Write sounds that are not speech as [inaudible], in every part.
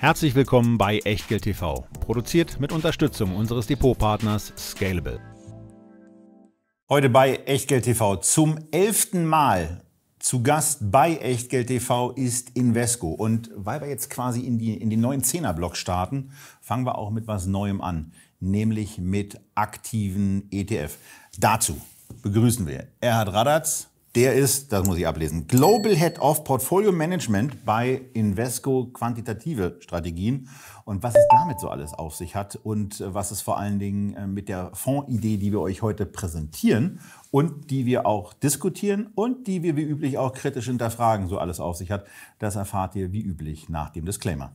Herzlich willkommen bei Echtgeld TV, produziert mit Unterstützung unseres Depotpartners Scalable. Heute bei Echtgeld TV zum elften Mal zu Gast bei Echtgeld TV ist Invesco. Und weil wir jetzt quasi in, die, in den neuen Zehner-Block starten, fangen wir auch mit was Neuem an, nämlich mit aktiven ETF. Dazu begrüßen wir Erhard Radatz, der ist, das muss ich ablesen, Global Head of Portfolio Management bei Invesco Quantitative Strategien. Und was es damit so alles auf sich hat und äh, was es vor allen Dingen äh, mit der Fondsidee, die wir euch heute präsentieren und die wir auch diskutieren und die wir wie üblich auch kritisch hinterfragen, so alles auf sich hat, das erfahrt ihr wie üblich nach dem Disclaimer.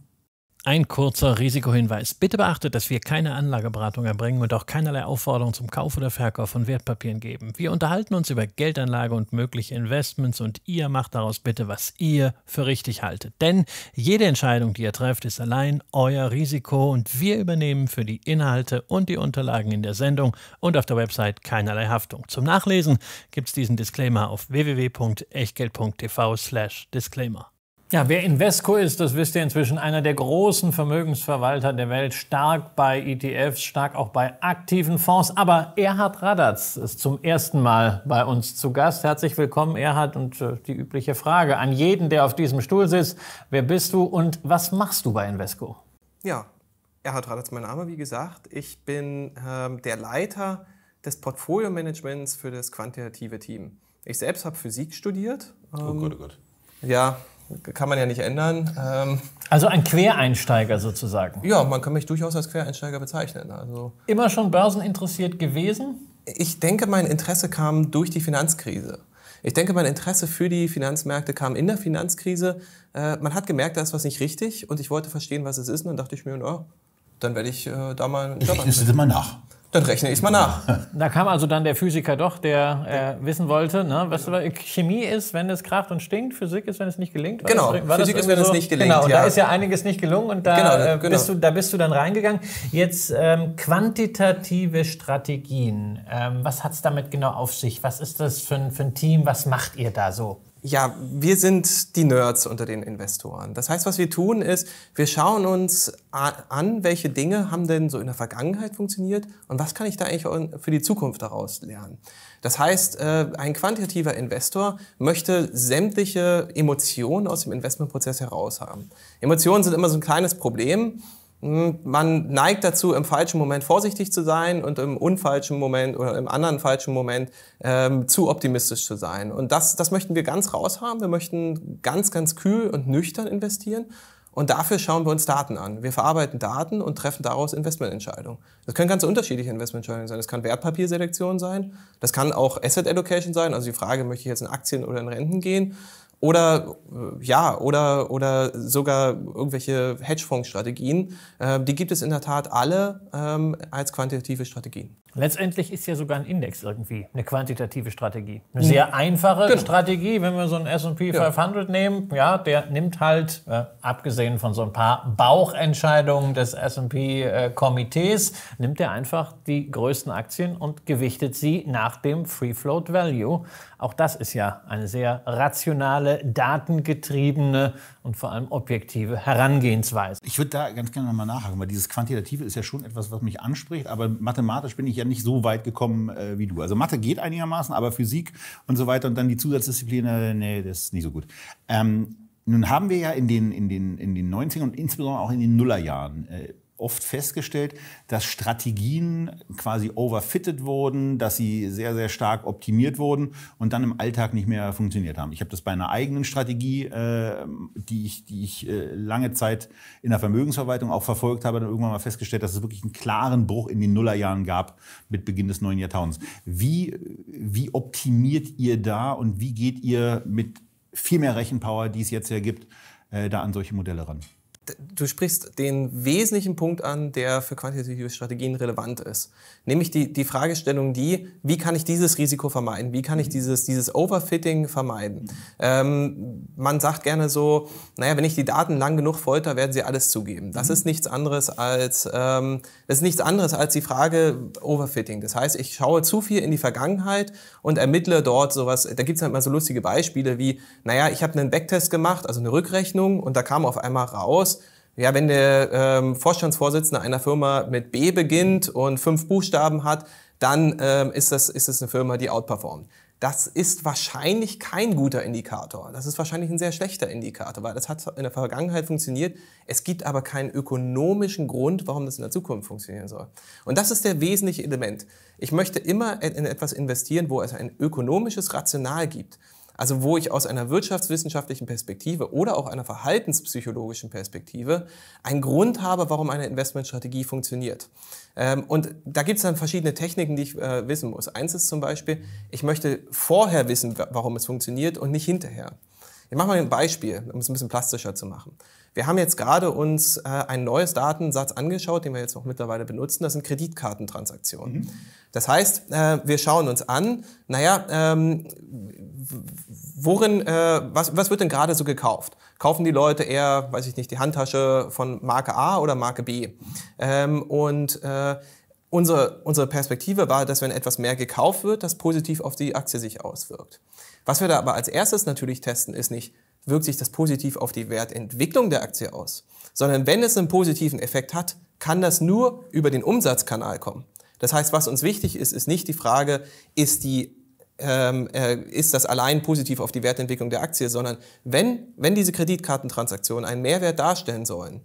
Ein kurzer Risikohinweis. Bitte beachtet, dass wir keine Anlageberatung erbringen und auch keinerlei Aufforderung zum Kauf oder Verkauf von Wertpapieren geben. Wir unterhalten uns über Geldanlage und mögliche Investments und ihr macht daraus bitte, was ihr für richtig haltet. Denn jede Entscheidung, die ihr trefft, ist allein euer Risiko und wir übernehmen für die Inhalte und die Unterlagen in der Sendung und auf der Website keinerlei Haftung. Zum Nachlesen gibt es diesen Disclaimer auf www.echtgeld.tv slash Disclaimer. Ja, wer Invesco ist, das wisst ihr inzwischen, einer der großen Vermögensverwalter der Welt, stark bei ETFs, stark auch bei aktiven Fonds. Aber Erhard Radatz ist zum ersten Mal bei uns zu Gast. Herzlich willkommen, Erhard. Und äh, die übliche Frage an jeden, der auf diesem Stuhl sitzt, wer bist du und was machst du bei Invesco? Ja, Erhard Radatz, mein Name, wie gesagt. Ich bin ähm, der Leiter des Portfolio-Managements für das quantitative Team. Ich selbst habe Physik studiert. Oh ähm, oh Gott, oh Gott. Ja, kann man ja nicht ändern. Ähm also ein Quereinsteiger sozusagen. Ja, man kann mich durchaus als Quereinsteiger bezeichnen. Also Immer schon börseninteressiert gewesen? Ich denke, mein Interesse kam durch die Finanzkrise. Ich denke, mein Interesse für die Finanzmärkte kam in der Finanzkrise. Äh, man hat gemerkt, da ist was nicht richtig und ich wollte verstehen, was es ist. Und dann dachte ich mir, na, dann werde ich äh, da mal. Ich lese mal nach. Dann rechne ich mal nach. [laughs] Da kam also dann der Physiker doch, der äh, wissen wollte, ne, was Chemie ist, wenn es kracht und stinkt, Physik ist, wenn es nicht gelingt. Genau, war genau, das, Physik ist, wenn so? es nicht gelingt. Genau, und ja. da ist ja einiges nicht gelungen und da, genau, da, äh, genau. Bist, du, da bist du dann reingegangen. Jetzt ähm, quantitative Strategien. Ähm, was hat es damit genau auf sich? Was ist das für ein, für ein Team? Was macht ihr da so? ja, wir sind die Nerds unter den Investoren. Das heißt, was wir tun ist, wir schauen uns an, welche Dinge haben denn so in der Vergangenheit funktioniert und was kann ich da eigentlich für die Zukunft daraus lernen. Das heißt, äh, ein quantitativer Investor möchte sämtliche Emotionen aus dem Investmentprozess heraushaben. Emotionen sind immer so ein kleines Problem. Hm, man neigt dazu, im falschen Moment vorsichtig zu sein und im unfalschen Moment oder im anderen falschen Moment ähm, zu optimistisch zu sein. Und das, das möchten wir ganz raushaben. Wir möchten ganz, ganz kühl und nüchtern investieren. Und dafür schauen wir uns Daten an. Wir verarbeiten Daten und treffen daraus Investmententscheidungen. Das können ganz unterschiedliche Investmententscheidungen sein. Das kann Wertpapierselektion sein. Das kann auch Asset Allocation sein. Also die Frage, möchte ich jetzt in Aktien oder in Renten gehen? oder äh, ja oder oder sogar irgendwelche Hedgefondsstrategien. Ähm, die gibt es in der Tat alle ähm, als quantitative Strategien. Letztendlich ist ja sogar ein Index irgendwie eine quantitative Strategie. Eine mhm. sehr einfache genau. Strategie, wenn wir so einen S&P 500 ja. nehmen, ja, der nimmt halt, äh, abgesehen von so ein paar Bauchentscheidungen des S&P-Komitees, äh, nimmt er einfach die größten Aktien und gewichtet sie nach dem Free Float Value. Auch das ist ja eine sehr rationale, datengetriebene und vor allem objektive Herangehensweise. Ich würde da ganz gerne nochmal nachhaken, weil dieses Quantitative ist ja schon etwas, was mich anspricht, aber mathematisch bin ich ja nicht so weit gekommen äh, wie du. Also Mathe geht einigermaßen, aber Physik und so weiter und dann die Zusatzdisziplinen, äh, nee, das ist nicht so gut. Ähm, nun haben wir ja in den, in den, in den 90ern und insbesondere auch in den Nullerjahren äh, oft festgestellt, dass Strategien quasi overfitted wurden, dass sie sehr, sehr stark optimiert wurden und dann im Alltag nicht mehr funktioniert haben. Ich habe das bei einer eigenen Strategie, äh, die ich, die ich äh, lange Zeit in der Vermögensverwaltung auch verfolgt habe, dann irgendwann mal festgestellt, dass es wirklich einen klaren Bruch in den Nullerjahren gab mit Beginn des neuen Jahrtausends. Wie, wie optimiert ihr da und wie geht ihr mit viel mehr Rechenpower, die es jetzt ja gibt, äh, da an solche Modelle ran? du sprichst den wesentlichen Punkt an, der für quantitative Strategien relevant ist. Nämlich die, die Fragestellung, die, wie kann ich dieses Risiko vermeiden? Wie kann ich dieses, dieses Overfitting vermeiden? Ähm, man sagt gerne so, naja, wenn ich die Daten lang genug folter, werden sie alles zugeben. Das ist nichts anderes als, ähm, das ist nichts anderes als die Frage Overfitting. Das heißt, ich schaue zu viel in die Vergangenheit und ermittle dort sowas. Da gibt es halt mal so lustige Beispiele wie, naja, ich habe einen Backtest gemacht, also eine Rückrechnung und da kam auf einmal raus, ja, wenn der ähm, Vorstandsvorsitzende einer Firma mit B beginnt und fünf Buchstaben hat, dann ähm, ist, das, ist das eine Firma, die outperformt. Das ist wahrscheinlich kein guter Indikator. Das ist wahrscheinlich ein sehr schlechter Indikator, weil das hat in der Vergangenheit funktioniert. Es gibt aber keinen ökonomischen Grund, warum das in der Zukunft funktionieren soll. Und das ist der wesentliche Element. Ich möchte immer in etwas investieren, wo es ein ökonomisches Rational gibt. Also wo ich aus einer wirtschaftswissenschaftlichen Perspektive oder auch einer verhaltenspsychologischen Perspektive einen Grund habe, warum eine Investmentstrategie funktioniert. Ähm, und da gibt es dann verschiedene Techniken, die ich äh, wissen muss. Eins ist zum Beispiel, ich möchte vorher wissen, warum es funktioniert und nicht hinterher. Ich mache mal ein Beispiel, um es ein bisschen plastischer zu machen. Wir haben jetzt gerade uns äh, ein neues Datensatz angeschaut, den wir jetzt auch mittlerweile benutzen. Das sind Kreditkartentransaktionen. Mhm. Das heißt, äh, wir schauen uns an, naja, ähm, worin, äh, was, was wird denn gerade so gekauft? Kaufen die Leute eher, weiß ich nicht, die Handtasche von Marke A oder Marke B? Ähm, und äh, unsere, unsere Perspektive war, dass wenn etwas mehr gekauft wird, das positiv auf die Aktie sich auswirkt. Was wir da aber als erstes natürlich testen, ist nicht, wirkt sich das positiv auf die Wertentwicklung der Aktie aus, sondern wenn es einen positiven Effekt hat, kann das nur über den Umsatzkanal kommen. Das heißt, was uns wichtig ist, ist nicht die Frage, ist, die, ähm, äh, ist das allein positiv auf die Wertentwicklung der Aktie, sondern wenn, wenn diese Kreditkartentransaktionen einen Mehrwert darstellen sollen,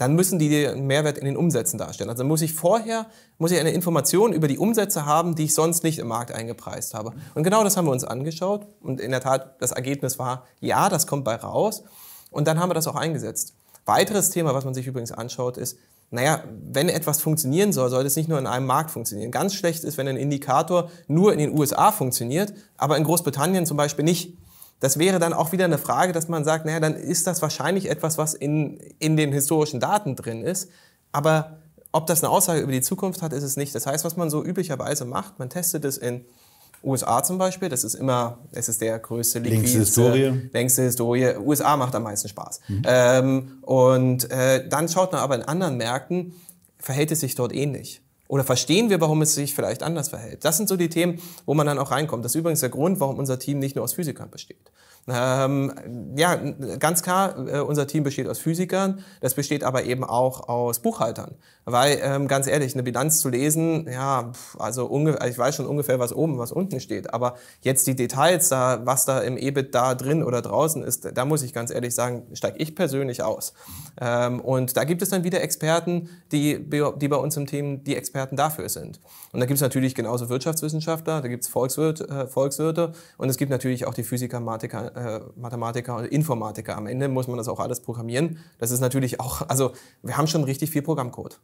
dann müssen die den Mehrwert in den Umsätzen darstellen. Also muss ich vorher muss ich eine Information über die Umsätze haben, die ich sonst nicht im Markt eingepreist habe. Und genau das haben wir uns angeschaut und in der Tat das Ergebnis war, ja, das kommt bei raus und dann haben wir das auch eingesetzt. Weiteres Thema, was man sich übrigens anschaut, ist, naja, wenn etwas funktionieren soll, sollte es nicht nur in einem Markt funktionieren. Ganz schlecht ist, wenn ein Indikator nur in den USA funktioniert, aber in Großbritannien zum Beispiel nicht. Das wäre dann auch wieder eine Frage, dass man sagt, naja, dann ist das wahrscheinlich etwas, was in, in den historischen Daten drin ist. Aber ob das eine Aussage über die Zukunft hat, ist es nicht. Das heißt, was man so üblicherweise macht, man testet es in USA zum Beispiel, das ist immer, es ist der größte, längste Historie. längste Historie. USA macht am meisten Spaß. Mhm. Ähm, und äh, dann schaut man aber in anderen Märkten, verhält es sich dort ähnlich. Oder verstehen wir, warum es sich vielleicht anders verhält? Das sind so die Themen, wo man dann auch reinkommt. Das ist übrigens der Grund, warum unser Team nicht nur aus Physikern besteht. Ähm, ja, ganz klar, äh, unser Team besteht aus Physikern, das besteht aber eben auch aus Buchhaltern, weil ähm, ganz ehrlich, eine Bilanz zu lesen, ja, also ungefähr, also ich weiß schon ungefähr, was oben, was unten steht. Aber jetzt die Details, da, was da im EBIT da drin oder draußen ist, da muss ich ganz ehrlich sagen, steige ich persönlich aus. Ähm, und da gibt es dann wieder Experten, die, die bei uns im Team die Experten dafür sind. Und da gibt es natürlich genauso Wirtschaftswissenschaftler, da gibt es Volkswirt, äh, Volkswirte und es gibt natürlich auch die Physiker, Mathematiker, äh, Mathematiker und Informatiker. Am Ende muss man das auch alles programmieren. Das ist natürlich auch, also wir haben schon richtig viel Programmcode.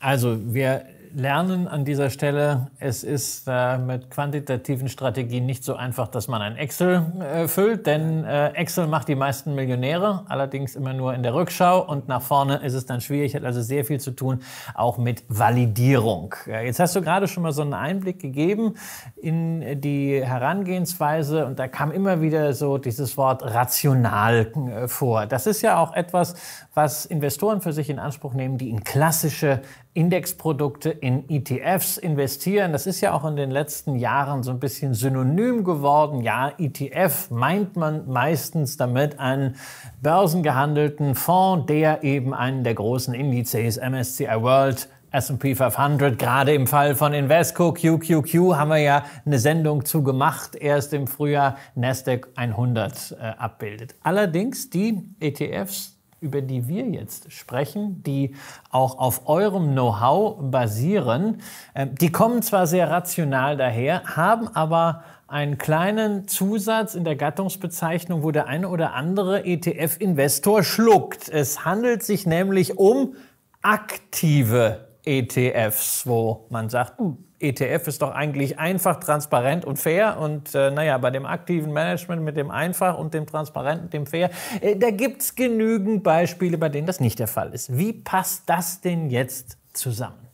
Also wir lernen an dieser Stelle, es ist äh, mit quantitativen Strategien nicht so einfach, dass man ein Excel äh, füllt, denn äh, Excel macht die meisten Millionäre, allerdings immer nur in der Rückschau und nach vorne ist es dann schwierig, hat also sehr viel zu tun, auch mit Validierung. jetzt hast du gerade schon mal so einen Einblick gegeben in die Herangehensweise und da kam immer wieder so dieses Wort rational äh, vor. Das ist ja auch etwas, was Investoren für sich in Anspruch nehmen, die in klassische Indexprodukte in ETFs investieren. Das ist ja auch in den letzten Jahren so ein bisschen synonym geworden. Ja, ETF meint man meistens damit einen börsengehandelten Fonds, der eben einen der großen Indizes MSCI World S&P 500, gerade im Fall von Invesco, QQQ, haben wir ja eine Sendung zu gemacht, erst im Frühjahr Nasdaq 100 äh, abbildet. Allerdings die ETFs, über die wir jetzt sprechen, die auch auf eurem Know-how basieren, ähm, die kommen zwar sehr rational daher, haben aber einen kleinen Zusatz in der Gattungsbezeichnung, wo der eine oder andere ETF-Investor schluckt. Es handelt sich nämlich um aktive ETFs, wo man sagt, hm, ETF ist doch eigentlich einfach, transparent und fair. Und äh, naja, bei dem aktiven Management mit dem einfach und dem transparenten, dem fair, äh, da gibt es genügend Beispiele, bei denen das nicht der Fall ist. Wie passt das denn jetzt zusammen?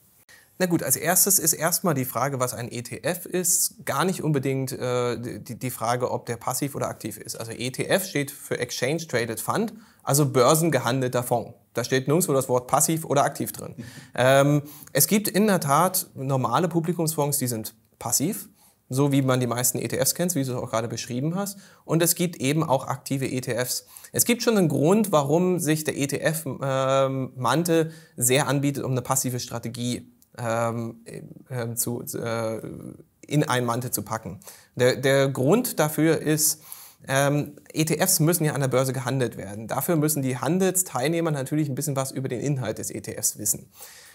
Na gut, als erstes ist erstmal die Frage, was ein ETF ist, gar nicht unbedingt äh, die, die Frage, ob der passiv oder aktiv ist. Also ETF steht für Exchange Traded Fund also börsengehandelter Fonds. Da steht nirgendwo das Wort passiv oder aktiv drin. Ähm, es gibt in der Tat normale Publikumsfonds, die sind passiv, so wie man die meisten ETFs kennt, wie du es auch gerade beschrieben hast. Und es gibt eben auch aktive ETFs. Es gibt schon einen Grund, warum sich der ETF-Mantel ähm, äh, sehr anbietet, um eine passive Strategie ähm, äh, zu, äh, in einen Mantel zu packen. Der, der Grund dafür ist, ähm, ETFs müssen ja an der Börse gehandelt werden. Dafür müssen die Handelsteilnehmer natürlich ein bisschen was über den Inhalt des ETFs wissen.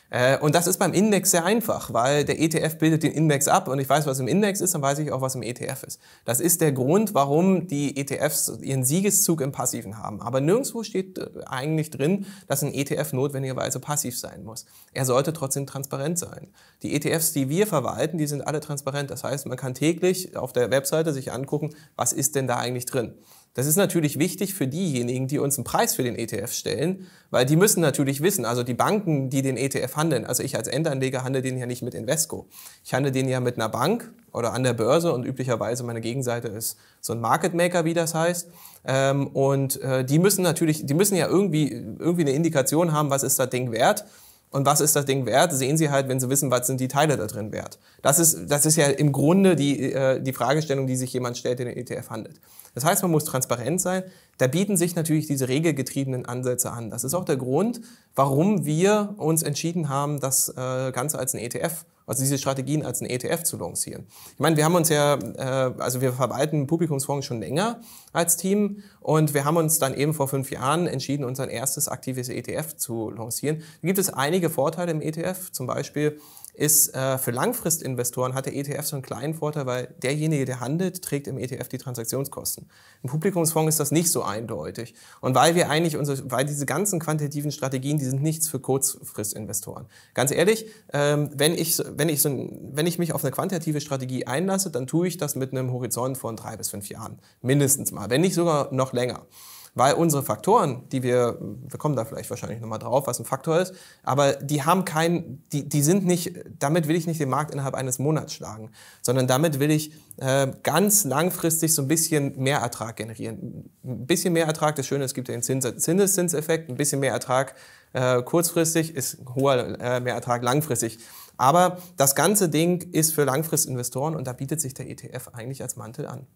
Äh, und das ist beim Index sehr einfach, weil der ETF bildet den Index ab und ich weiß, was im Index ist, dann weiß ich auch, was im ETF ist. Das ist der Grund, warum die ETFs ihren Siegeszug im Passiven haben. Aber nirgendwo steht äh, eigentlich drin, dass ein ETF notwendigerweise passiv sein muss. Er sollte trotzdem transparent sein. Die ETFs, die wir verwalten, die sind alle transparent. Das heißt, man kann täglich auf der Webseite sich angucken, was ist denn da eigentlich drin. Das ist natürlich wichtig für diejenigen, die uns einen Preis für den ETF stellen, weil die müssen natürlich wissen, also die Banken, die den ETF handeln, also ich als Endanleger handle den ja nicht mit Invesco. Ich handle den ja mit einer Bank oder an der Börse und üblicherweise meine Gegenseite ist so ein Market Maker, wie das heißt. Ähm, und äh, die müssen natürlich, die müssen ja irgendwie, irgendwie eine Indikation haben, was ist das Ding wert. Und was ist das Ding wert? Sehen Sie halt, wenn Sie wissen, was sind die Teile da drin wert. Das ist, das ist ja im Grunde die, äh, die Fragestellung, die sich jemand stellt, der den ETF handelt. Das heißt, man muss transparent sein. Da bieten sich natürlich diese regelgetriebenen Ansätze an. Das ist auch der Grund, warum wir uns entschieden haben, das äh, Ganze als ein ETF, also diese Strategien als ein ETF zu lancieren. Ich meine, wir haben uns ja, äh, also wir verwalten Publikumsfonds schon länger als Team und wir haben uns dann eben vor fünf Jahren entschieden, unser erstes aktives ETF zu lancieren. Da gibt es einige Vorteile im ETF, zum Beispiel, ist äh, für Langfristinvestoren hat der ETF so einen kleinen Vorteil, weil derjenige, der handelt, trägt im ETF die Transaktionskosten. Im Publikumsfonds ist das nicht so eindeutig. Und weil wir eigentlich unsere, weil diese ganzen quantitativen Strategien, die sind nichts für Kurzfristinvestoren. Ganz ehrlich, ähm, wenn ich wenn ich so ein, wenn ich mich auf eine quantitative Strategie einlasse, dann tue ich das mit einem Horizont von drei bis fünf Jahren mindestens mal, wenn nicht sogar noch länger weil unsere Faktoren, die wir, wir kommen da vielleicht wahrscheinlich nochmal drauf, was ein Faktor ist, aber die haben keinen, die, die sind nicht, damit will ich nicht den Markt innerhalb eines Monats schlagen, sondern damit will ich äh, ganz langfristig so ein bisschen mehr Ertrag generieren. Ein bisschen mehr Ertrag, das Schöne, es gibt ja den Zins Zinseszinseffekt, ein bisschen mehr Ertrag äh, kurzfristig ist hoher äh, Mehrertrag langfristig. Aber das ganze Ding ist für Langfristinvestoren und da bietet sich der ETF eigentlich als Mantel an.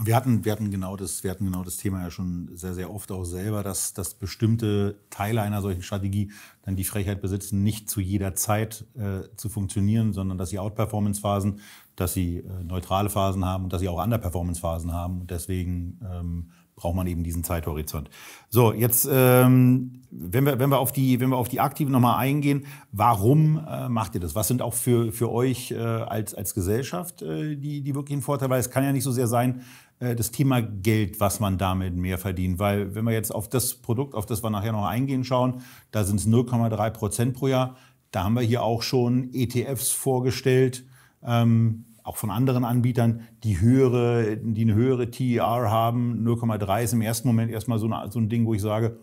Und wir hatten, wir hatten genau das, wir hatten genau das Thema ja schon sehr, sehr oft auch selber, dass, dass bestimmte Teile einer solchen Strategie dann die Frechheit besitzen, nicht zu jeder Zeit äh, zu funktionieren, sondern dass sie Outperformance-Phasen, dass sie äh, neutrale Phasen haben und dass sie auch Underperformance-Phasen haben. Und deswegen ähm, braucht man eben diesen Zeithorizont. So, jetzt, ähm, wenn, wir, wenn, wir auf die, wenn wir auf die Aktiven nochmal eingehen, warum äh, macht ihr das? Was sind auch für, für euch äh, als, als Gesellschaft äh, die, die wirklichen Vorteile? Weil es kann ja nicht so sehr sein, äh, das Thema Geld, was man damit mehr verdient. Weil wenn wir jetzt auf das Produkt, auf das wir nachher noch eingehen, schauen, da sind es 0,3 Prozent pro Jahr. Da haben wir hier auch schon ETFs vorgestellt, ähm, auch von anderen Anbietern, die, höhere, die eine höhere TER haben. 0,3 ist im ersten Moment erstmal so, eine, so ein Ding, wo ich sage,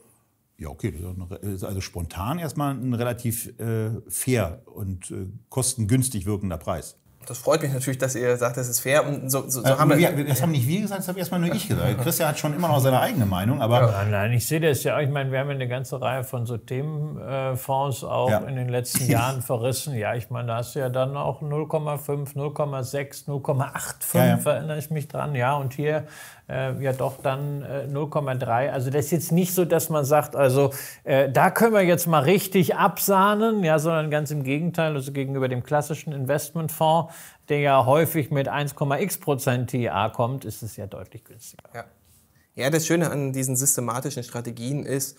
ja, okay, ist also spontan erstmal ein relativ äh, fair und äh, kostengünstig wirkender Preis das freut mich natürlich, dass ihr sagt, das ist fair. Und so, so, so also, haben wir, wir, das haben nicht wir gesagt, das habe erstmal nur ich gesagt. [laughs] Christian hat schon immer noch seine eigene Meinung, aber. Ja, nein, ich sehe das ja. auch. Ich meine, wir haben eine ganze Reihe von so Themenfonds auch ja. in den letzten [laughs] Jahren verrissen. Ja, ich meine, da hast du ja dann auch 0,5, 0,6, 0,85, ja, erinnere ich mich dran. Ja, und hier äh, ja doch dann äh, 0,3. Also das ist jetzt nicht so, dass man sagt, also äh, da können wir jetzt mal richtig absahnen, ja, sondern ganz im Gegenteil, also gegenüber dem klassischen Investmentfonds, der ja häufig mit 1,x Prozent TIA e kommt, ist es ja deutlich günstiger. Ja. ja, das Schöne an diesen systematischen Strategien ist,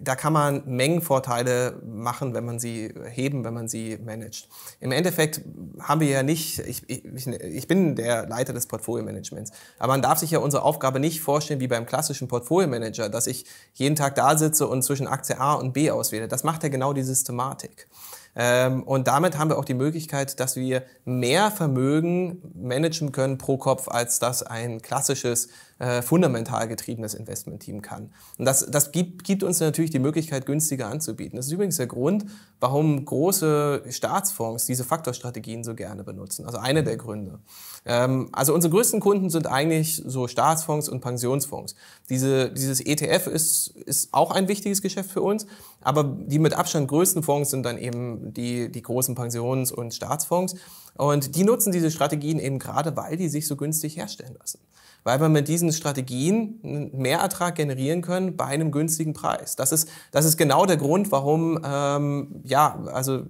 da kann man Mengenvorteile machen, wenn man sie heben, wenn man sie managt. Im Endeffekt haben wir ja nicht, ich, ich, ich bin der Leiter des Portfolio-Managements, aber man darf sich ja unsere Aufgabe nicht vorstellen wie beim klassischen Portfolio-Manager, dass ich jeden Tag da sitze und zwischen Aktie A und B auswähle. Das macht ja genau die Systematik. Ähm, und damit haben wir auch die Möglichkeit, dass wir mehr Vermögen managen können pro Kopf, als das ein klassisches äh, fundamental getriebenes Investmentteam kann. Und das, das gibt, gibt uns natürlich die Möglichkeit, günstiger anzubieten. Das ist übrigens der Grund, warum große Staatsfonds diese Faktorstrategien so gerne benutzen. Also eine der Gründe. Ähm, also unsere größten Kunden sind eigentlich so Staatsfonds und Pensionsfonds. Diese, dieses ETF ist, ist auch ein wichtiges Geschäft für uns, aber die mit Abstand größten Fonds sind dann eben die, die großen Pensions- und Staatsfonds. Und die nutzen diese Strategien eben gerade, weil die sich so günstig herstellen lassen weil wir mit diesen Strategien einen Mehrertrag generieren können bei einem günstigen Preis. Das ist, das ist genau der Grund, warum ähm, ja, also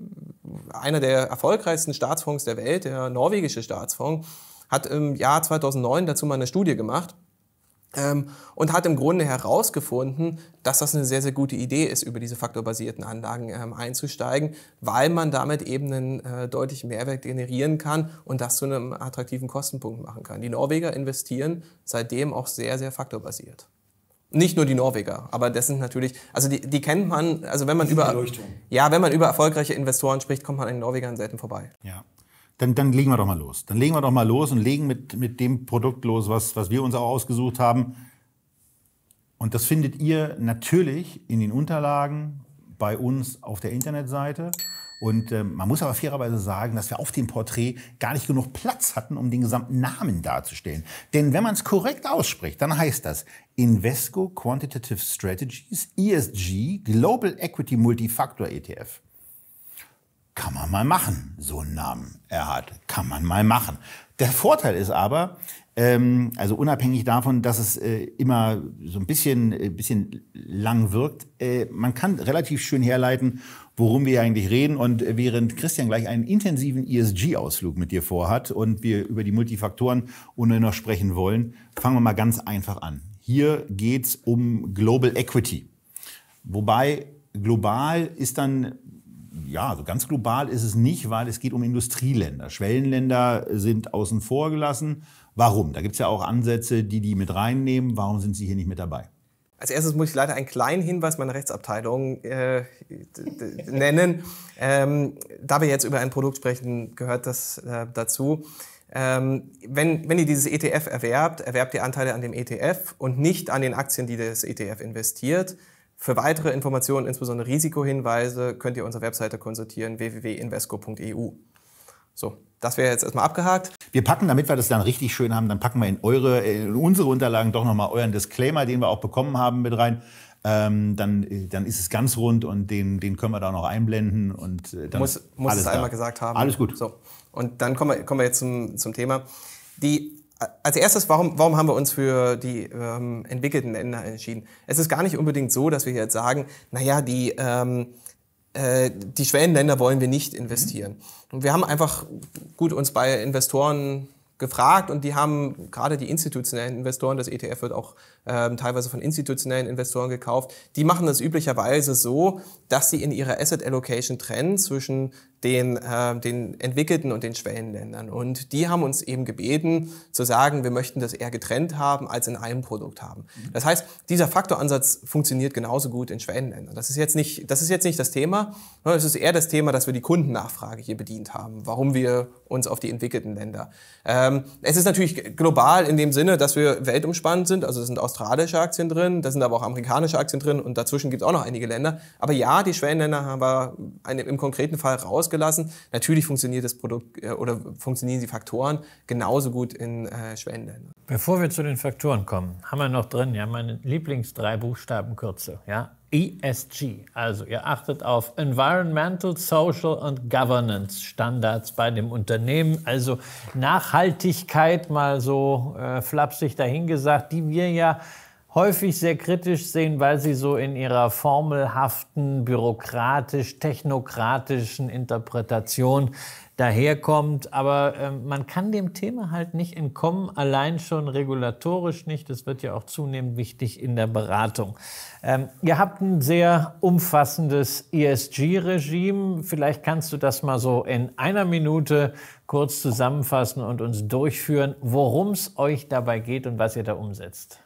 einer der erfolgreichsten Staatsfonds der Welt, der norwegische Staatsfonds, hat im Jahr 2009 dazu mal eine Studie gemacht ähm, und hat im Grunde herausgefunden, dass das eine sehr, sehr gute Idee ist, über diese faktorbasierten Anlagen ähm, einzusteigen, weil man damit eben einen äh, deutlichen Mehrwert generieren kann und das zu einem attraktiven Kostenpunkt machen kann. Die Norweger investieren seitdem auch sehr, sehr faktorbasiert. Nicht nur die Norweger, aber das sind natürlich, also die, die kennt man, also wenn man über, ja, wenn man über erfolgreiche Investoren spricht, kommt man an den Norwegern selten vorbei. Ja dann, dann legen wir doch mal los. Dann legen wir doch mal los und legen mit, mit dem Produkt los, was, was wir uns auch ausgesucht haben. Und das findet ihr natürlich in den Unterlagen bei uns auf der Internetseite. Und äh, man muss aber fairerweise sagen, dass wir auf dem Porträt gar nicht genug Platz hatten, um den gesamten Namen darzustellen. Denn wenn man es korrekt ausspricht, dann heißt das Invesco Quantitative Strategies ESG Global Equity Multifactor ETF kann man mal machen, so einen Namen er hat. kann man mal machen. Der Vorteil ist aber, ähm, also unabhängig davon, dass es äh, immer so ein bisschen, äh, bisschen lang wirkt, äh, man kann relativ schön herleiten, worum wir eigentlich reden. Und äh, während Christian gleich einen intensiven ESG-Ausflug mit dir vorhat und wir über die Multifaktoren ohne noch sprechen wollen, fangen wir mal ganz einfach an. Hier geht's um Global Equity. Wobei global ist dann ja, also ganz global ist es nicht, weil es geht um Industrieländer. Schwellenländer sind außen vor gelassen. Warum? Da gibt es ja auch Ansätze, die die mit reinnehmen. Warum sind sie hier nicht mit dabei? Als erstes muss ich leider einen kleinen Hinweis meiner Rechtsabteilung äh, nennen. Ähm, da wir jetzt über ein Produkt sprechen, gehört das äh, dazu. Ähm, wenn, wenn ihr dieses ETF erwerbt, erwerbt ihr Anteile an dem ETF und nicht an den Aktien, die das ETF investiert. Für weitere Informationen, insbesondere Risikohinweise, könnt ihr unsere Webseite konsultieren www.invesco.eu. So, das wäre jetzt erstmal abgehakt. Wir packen, damit wir das dann richtig schön haben, dann packen wir in eure, in unsere Unterlagen doch nochmal euren Disclaimer, den wir auch bekommen haben, mit rein. Ähm, dann, dann ist es ganz rund und den, den können wir da noch einblenden und äh, dann muss, muss alles es einmal gesagt haben. Alles gut. So. Und dann kommen wir, kommen wir jetzt zum, zum Thema. Die als erstes, warum, warum haben wir uns für die ähm, entwickelten Länder entschieden? Es ist gar nicht unbedingt so, dass wir jetzt sagen, naja, die, ähm, äh, die Schwellenländer wollen wir nicht investieren. Und mhm. wir haben einfach gut uns bei Investoren gefragt und die haben gerade die institutionellen Investoren, das ETF wird auch ähm, teilweise von institutionellen Investoren gekauft, die machen das üblicherweise so, dass sie in ihrer Asset Allocation trennen zwischen den, äh, den entwickelten und den Schwellenländern. Und die haben uns eben gebeten zu sagen, wir möchten das eher getrennt haben als in einem Produkt haben. Mhm. Das heißt, dieser Faktoransatz funktioniert genauso gut in Schwellenländern. Das ist jetzt nicht, das ist jetzt nicht das Thema. Es ist eher das Thema, dass wir die Kundennachfrage hier bedient haben, warum wir uns auf die entwickelten Länder. Ähm, es ist natürlich global in dem Sinne, dass wir weltumspannend sind. Also es sind australische Aktien drin, da sind aber auch amerikanische Aktien drin und dazwischen gibt es auch noch einige Länder. Aber ja, die Schwellenländer haben wir im konkreten Fall raus ausgelassen. Natürlich funktioniert das Produkt äh, oder funktionieren die Faktoren genauso gut in äh, Schwellenländern. Bevor wir zu den Faktoren kommen, haben wir noch drin, ja, meine Lieblingsdrei Buchstabenkürzel, ja. ESG, also ihr achtet auf Environmental, Social und Governance Standards bei dem Unternehmen, also Nachhaltigkeit mal so äh, flapsig dahingesagt, die wir ja häufig sehr kritisch sehen, weil sie so in ihrer formelhaften, bürokratisch-technokratischen Interpretation daherkommt. Aber äh, man kann dem Thema halt nicht entkommen, allein schon regulatorisch nicht. Das wird ja auch zunehmend wichtig in der Beratung. Ähm, ihr habt ein sehr umfassendes ESG-Regime. Vielleicht kannst du das mal so in einer Minute kurz zusammenfassen und uns durchführen, worum es euch dabei geht und was ihr da umsetzt.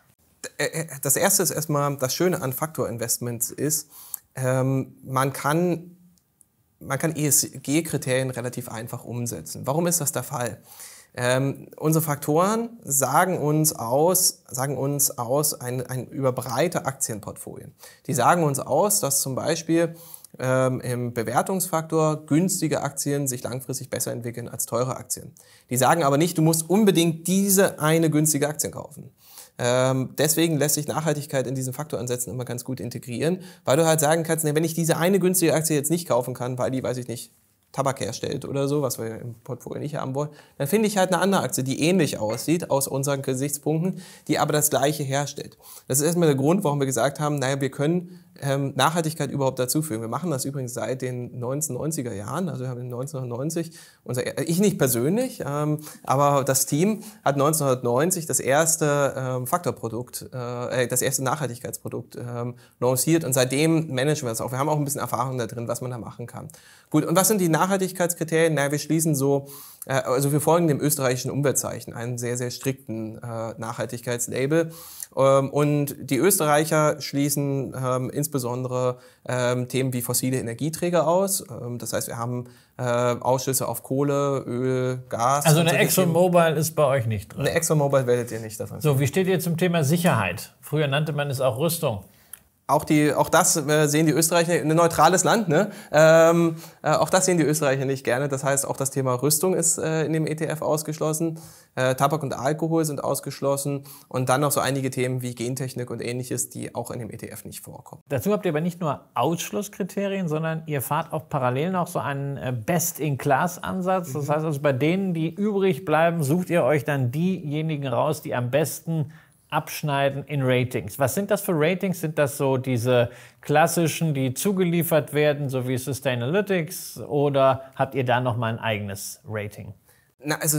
Äh, äh, das erste ist erstmal, das Schöne an Faktorinvestments ist, ähm, man kann, man kann ESG-Kriterien relativ einfach umsetzen. Warum ist das der Fall? Ähm, unsere Faktoren sagen uns aus, sagen uns aus ein, ein über Aktienportfolien. Die sagen uns aus, dass zum Beispiel ähm, im Bewertungsfaktor günstige Aktien sich langfristig besser entwickeln als teure Aktien. Die sagen aber nicht, du musst unbedingt diese eine günstige Aktie kaufen. Ähm, deswegen lässt sich Nachhaltigkeit in diesen Faktoransätzen immer ganz gut integrieren, weil du halt sagen kannst, nee, wenn ich diese eine günstige Aktie jetzt nicht kaufen kann, weil die, weiß ich nicht, Tabak herstellt oder so, was wir im Portfolio nicht haben wollen, dann finde ich halt eine andere Aktie, die ähnlich aussieht aus unseren Gesichtspunkten, die aber das gleiche herstellt. Das ist erstmal der Grund, warum wir gesagt haben, naja, wir können ähm, Nachhaltigkeit überhaupt dazufügen. Wir machen das übrigens seit den 1990er Jahren. Also wir haben 1990, unser, ich nicht persönlich, ähm, aber das Team hat 1990 das erste ähm, Faktorprodukt, äh, äh, das erste Nachhaltigkeitsprodukt ähm, lanciert und seitdem managen wir das auch. Wir haben auch ein bisschen Erfahrung da drin, was man da machen kann. Gut, und was sind die Nachhaltigkeitskriterien? Na, wir schließen so, äh, also wir folgen dem österreichischen Umweltzeichen, einem sehr, sehr strikten äh, Nachhaltigkeitslabel. Ähm, und die Österreicher schließen ähm, insbesondere ähm, Themen wie fossile Energieträger aus. Ähm, das heißt, wir haben äh, Ausschüsse auf Kohle, Öl, Gas. Also eine ExxonMobil ist bei euch nicht drin. Eine ExxonMobil werdet ihr nicht davon. So, wie steht ihr zum Thema Sicherheit? Früher nannte man es auch Rüstung auch, die, auch das äh, sehen die Österreicher, ein neutrales Land, ne? Ähm, äh, auch das sehen die Österreicher nicht gerne. Das heißt, auch das Thema Rüstung ist äh, in dem ETF ausgeschlossen. Äh, Tabak und Alkohol sind ausgeschlossen. Und dann noch so einige Themen wie Gentechnik und ähnliches, die auch in dem ETF nicht vorkommen. Dazu habt ihr aber nicht nur Ausschlusskriterien, sondern ihr fahrt auch parallel noch so einen äh, Best-in-Class-Ansatz. Das mhm. heißt also, bei denen, die übrig bleiben, sucht ihr euch dann diejenigen raus, die am besten abschneiden in Ratings. Was sind das für Ratings? Sind das so diese klassischen, die zugeliefert werden, so wie Sustainalytics, oder habt ihr da nochmal ein eigenes Rating? Na, also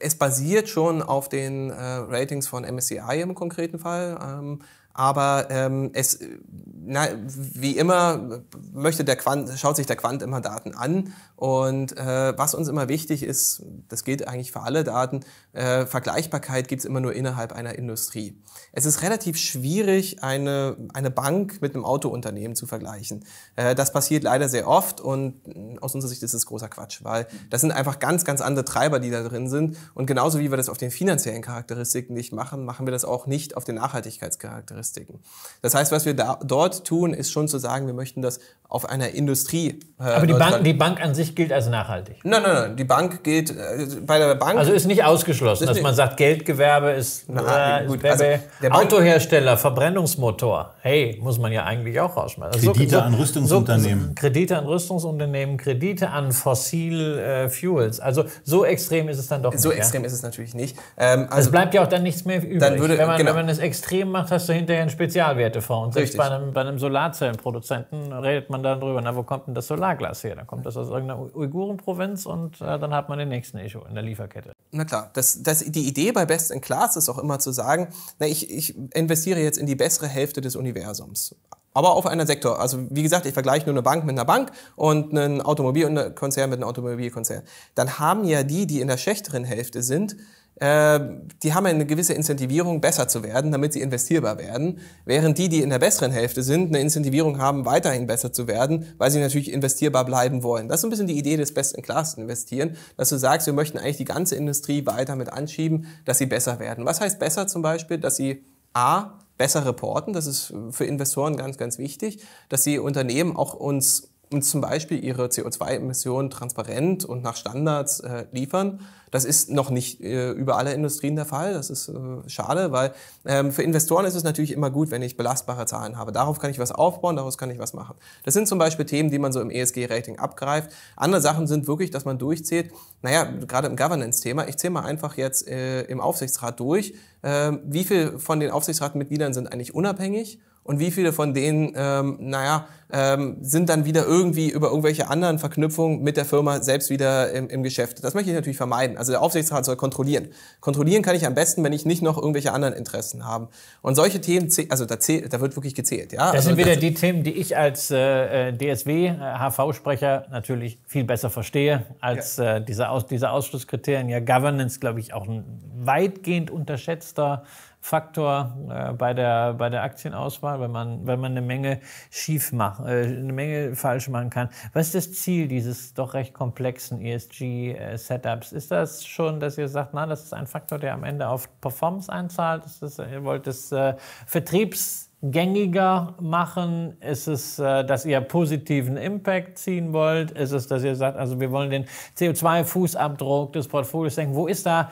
es basiert schon auf den äh, Ratings von MSCI im konkreten Fall. Ähm, aber ähm, es, äh, na, wie immer möchte der Quant, schaut sich der Quant immer Daten an. Und äh, was uns immer wichtig ist, das gilt eigentlich für alle Daten, äh, Vergleichbarkeit gibt es immer nur innerhalb einer Industrie. Es ist relativ schwierig, eine, eine Bank mit einem Autounternehmen zu vergleichen. Äh, das passiert leider sehr oft und mm, aus unserer Sicht ist es großer Quatsch, weil das sind einfach ganz, ganz andere Treiber, die da drin sind. Und genauso wie wir das auf den finanziellen Charakteristiken nicht machen, machen wir das auch nicht auf den Nachhaltigkeitscharakteristiken. Plastiken. Das heißt, was wir da, dort tun, ist schon zu sagen, wir möchten das auf einer Industrie. Äh, Aber die Bank, die Bank an sich gilt als nachhaltig. Nein, nein, nein. Die Bank geht äh, bei der Bank. Also ist nicht ausgeschlossen, ist dass nicht, man sagt, Geldgewerbe ist, na, äh, gut, ist also der Bank, Autohersteller, Verbrennungsmotor. Hey, muss man ja eigentlich auch rausschmeißen. Also Kredite so, so, an Rüstungsunternehmen. So, Kredite an Rüstungsunternehmen, Kredite an Fossil äh, Fuels. Also so extrem ist es dann doch so nicht. So extrem ja? ist es natürlich nicht. Ähm, also es bleibt ja auch dann nichts mehr übrig. Dann würde, wenn, man, genau. wenn man es extrem macht, hast du hinterher einen Spezialwertefonds. Und selbst bei einem, bei einem, Solarzellenproduzenten redet man dann drüber, na, wo kommt denn das Solarglas her? Dann kommt das aus irgendeiner Uigurenprovinz und äh, dann hat man den nächsten Issue in der Lieferkette. Na klar, das, das, die Idee bei Best in Class ist auch immer zu sagen, na, ich, ich investiere jetzt in die bessere Hälfte des Universums aber auf einer Sektor. Also wie gesagt, ich vergleiche nur eine Bank mit einer Bank und einen Automobilkonzern mit einem Automobilkonzern. Dann haben ja die, die in der schlechteren Hälfte sind, ähm, die haben eine gewisse Incentivierung, besser zu werden, damit sie investierbar werden, während die, die in der besseren Hälfte sind, eine Incentivierung haben, weiterhin besser zu werden, weil sie natürlich investierbar bleiben wollen. Das ist ein bisschen die Idee des Best-in-Class-Investieren, dass du sagst, wir möchten eigentlich die ganze Industrie weiter mit anschieben, dass sie besser werden. Was heißt besser zum Beispiel? Dass sie A, besser reporten, das ist für Investoren ganz, ganz wichtig, dass sie Unternehmen auch uns und zum Beispiel ihre CO2-Emissionen transparent und nach Standards äh, liefern. Das ist noch nicht äh, über alle Industrien der Fall. Das ist äh, schade, weil ähm, für Investoren ist es natürlich immer gut, wenn ich belastbare Zahlen habe. Darauf kann ich was aufbauen, daraus kann ich was machen. Das sind zum Beispiel Themen, die man so im ESG-Rating abgreift. Andere Sachen sind wirklich, dass man durchzählt. Naja, gerade im Governance-Thema. Ich zähle mal einfach jetzt äh, im Aufsichtsrat durch, ähm, wie viel von den Aufsichtsratmitgliedern sind eigentlich unabhängig und wie viele von denen, ähm, naja, ähm, sind dann wieder irgendwie über irgendwelche anderen Verknüpfungen mit der Firma selbst wieder im, im Geschäft. Das möchte ich natürlich vermeiden. Also der Aufsichtsrat soll kontrollieren. Kontrollieren kann ich am besten, wenn ich nicht noch irgendwelche anderen Interessen habe. Und solche Themen, also da, zählt, da wird wirklich gezählt. Ja? Das also, sind wieder die Themen, die ich als äh, äh DSW, HV-Sprecher äh, natürlich viel besser verstehe, als ja. äh, diese, Aus, diese Ausschlusskriterien. Ja, Governance, glaube ich, auch ein weitgehend unterschätzter Faktor äh, bei, der, bei der Aktienauswahl, wenn man, wenn man eine Menge schief macht, äh, eine Menge falsch machen kann. Was ist das Ziel dieses doch recht komplexen ESG-Setups? Ist das schon, dass ihr sagt, na, das ist ein Faktor, der am Ende auf Performance einzahlt? Ist das, ihr wollt es äh, vertriebsgängiger machen? Ist es, äh, dass ihr positiven Impact ziehen wollt? Ist es, dass ihr sagt, also wir wollen den CO2-Fußabdruck des Portfolios senken? Wo ist da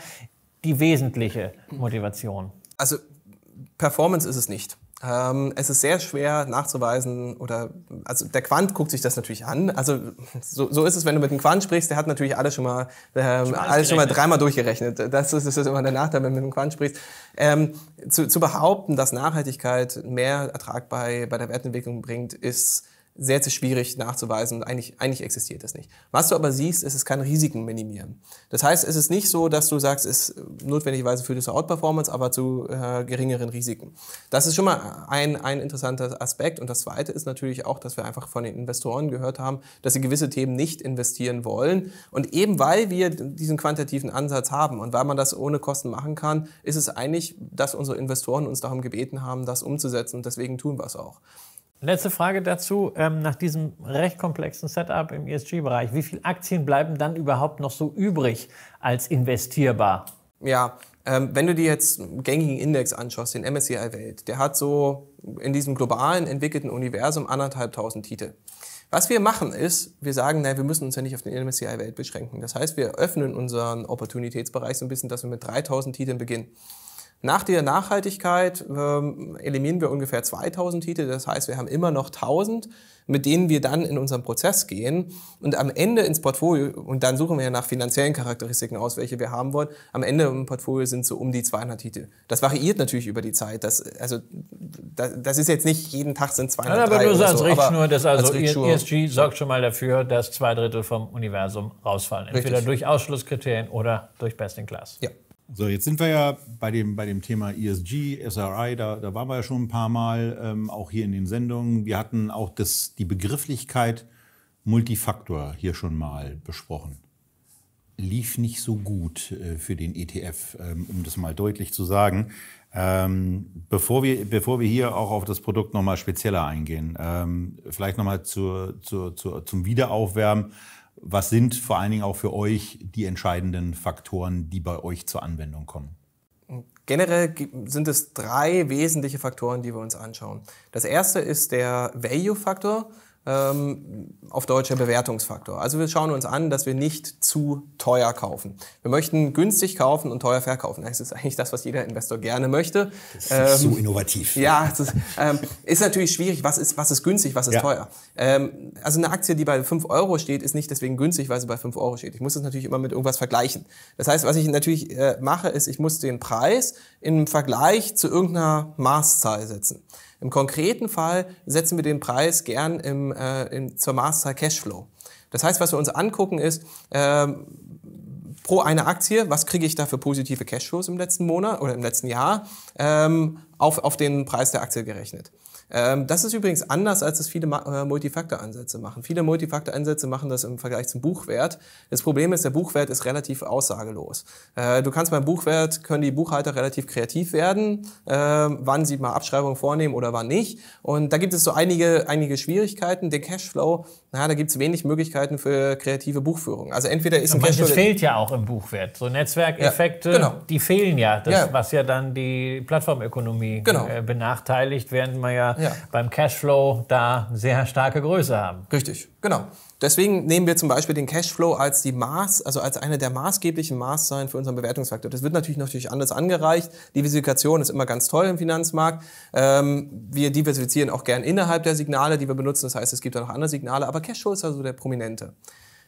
die wesentliche Motivation? Also Performance ist es nicht. Ähm, es ist sehr schwer nachzuweisen oder also der Quant guckt sich das natürlich an. Also so, so ist es, wenn du mit dem Quant sprichst, der hat natürlich alles schon mal ähm, schon alles, alles schon mal dreimal durchgerechnet. Das ist, das ist immer der Nachteil, wenn du mit dem Quant sprichst. Ähm, zu, zu behaupten, dass Nachhaltigkeit mehr Ertrag bei bei der Wertentwicklung bringt, ist sehr, sehr schwierig nachzuweisen und eigentlich, eigentlich existiert das nicht. Was du aber siehst, ist, es kann Risiken minimieren. Das heißt, es ist nicht so, dass du sagst, es notwendigerweise führt zu Outperformance, aber zu äh, geringeren Risiken. Das ist schon mal ein, ein interessanter Aspekt. Und das Zweite ist natürlich auch, dass wir einfach von den Investoren gehört haben, dass sie gewisse Themen nicht investieren wollen. Und eben weil wir diesen quantitativen Ansatz haben und weil man das ohne Kosten machen kann, ist es eigentlich, dass unsere Investoren uns darum gebeten haben, das umzusetzen. Und deswegen tun wir es auch. Letzte Frage dazu, ähm, nach diesem recht komplexen Setup im ESG-Bereich, wie viele Aktien bleiben dann überhaupt noch so übrig als investierbar? Ja, ähm, wenn du dir jetzt einen gängigen Index anschaust, den MSCI Welt, der hat so in diesem globalen entwickelten Universum anderthalbtausend Titel. Was wir machen ist, wir sagen, nein, wir müssen uns ja nicht auf den MSCI Welt beschränken. Das heißt, wir öffnen unseren Opportunitätsbereich so ein bisschen, dass wir mit 3000 Titeln beginnen. Nach der Nachhaltigkeit ähm, eliminieren wir ungefähr 2000 Titel, das heißt, wir haben immer noch 1000, mit denen wir dann in unseren Prozess gehen und am Ende ins Portfolio, und dann suchen wir ja nach finanziellen Charakteristiken aus, welche wir haben wollen, am Ende im Portfolio sind so um die 200 Titel. Das variiert natürlich über die Zeit, das, also, das, das ist jetzt nicht jeden Tag sind 200 Titel. aber du sagst so, Richtschnur, dass also als ESG sorgt schon mal dafür, dass zwei Drittel vom Universum rausfallen, entweder richtig. durch Ausschlusskriterien oder durch Best in Class. Ja. So, jetzt sind wir ja bei dem, bei dem Thema ESG, SRI, da, da waren wir ja schon ein paar Mal, ähm, auch hier in den Sendungen. Wir hatten auch das, die Begrifflichkeit Multifaktor hier schon mal besprochen. Lief nicht so gut äh, für den ETF, ähm, um das mal deutlich zu sagen. Ähm, bevor, wir, bevor wir hier auch auf das Produkt nochmal spezieller eingehen, ähm, vielleicht nochmal zur, zur, zur, zum Wiederaufwärmen. Was sind vor allen Dingen auch für euch die entscheidenden Faktoren, die bei euch zur Anwendung kommen? Generell sind es drei wesentliche Faktoren, die wir uns anschauen. Das erste ist der Value-Faktor. Ähm, auf deutscher Bewertungsfaktor. Also wir schauen uns an, dass wir nicht zu teuer kaufen. Wir möchten günstig kaufen und teuer verkaufen. Das ist eigentlich das, was jeder Investor gerne möchte. Das ist ähm, so innovativ. Ja, ist, ähm, ist, natürlich schwierig. Was ist, was ist günstig, was ist ja. teuer? Ähm, also eine Aktie, die bei 5 Euro steht, ist nicht deswegen günstig, weil sie bei 5 Euro steht. Ich muss es natürlich immer mit irgendwas vergleichen. Das heißt, was ich natürlich äh, mache, ist, ich muss den Preis im Vergleich zu irgendeiner Maßzahl setzen. Im konkreten Fall setzen wir den Preis gern im, äh, in, zur Master Cashflow. Das heißt, was wir uns angucken ist, ähm, pro eine Aktie, was kriege ich da für positive Cashflows im letzten Monat oder im letzten Jahr, ähm, auf, auf den Preis der Aktie gerechnet. Ähm, das ist übrigens anders, als es viele äh, Multifaktor-Ansätze machen. Viele Multifaktor-Ansätze machen das im Vergleich zum Buchwert. Das Problem ist, der Buchwert ist relativ aussagelos. Äh, du kannst beim Buchwert, können die Buchhalter relativ kreativ werden, ähm, wann sie mal Abschreibungen vornehmen oder wann nicht. Und da gibt es so einige, einige Schwierigkeiten. Der Cashflow, na, da gibt es wenig Möglichkeiten für kreative Buchführung. Also entweder ist ein Manches Cashflow... fehlt ja auch im Buchwert. So Netzwerkeffekte, ja, genau. die fehlen ja, das, ja. was ja dann die Plattformökonomie genau. Äh, benachteiligt, während man ja ja. beim Cashflow da sehr starke Größe haben. Richtig, genau. Deswegen nehmen wir zum Beispiel den Cashflow als die Maß, also als eine der maßgeblichen Maßzahlen für unseren Bewertungsfaktor. Das wird natürlich natürlich anders angereicht. Diversifikation ist immer ganz toll im Finanzmarkt. Ähm, wir diversifizieren auch gern innerhalb der Signale, die wir benutzen. Das heißt, es gibt auch noch andere Signale, aber Cashflow ist also der prominente.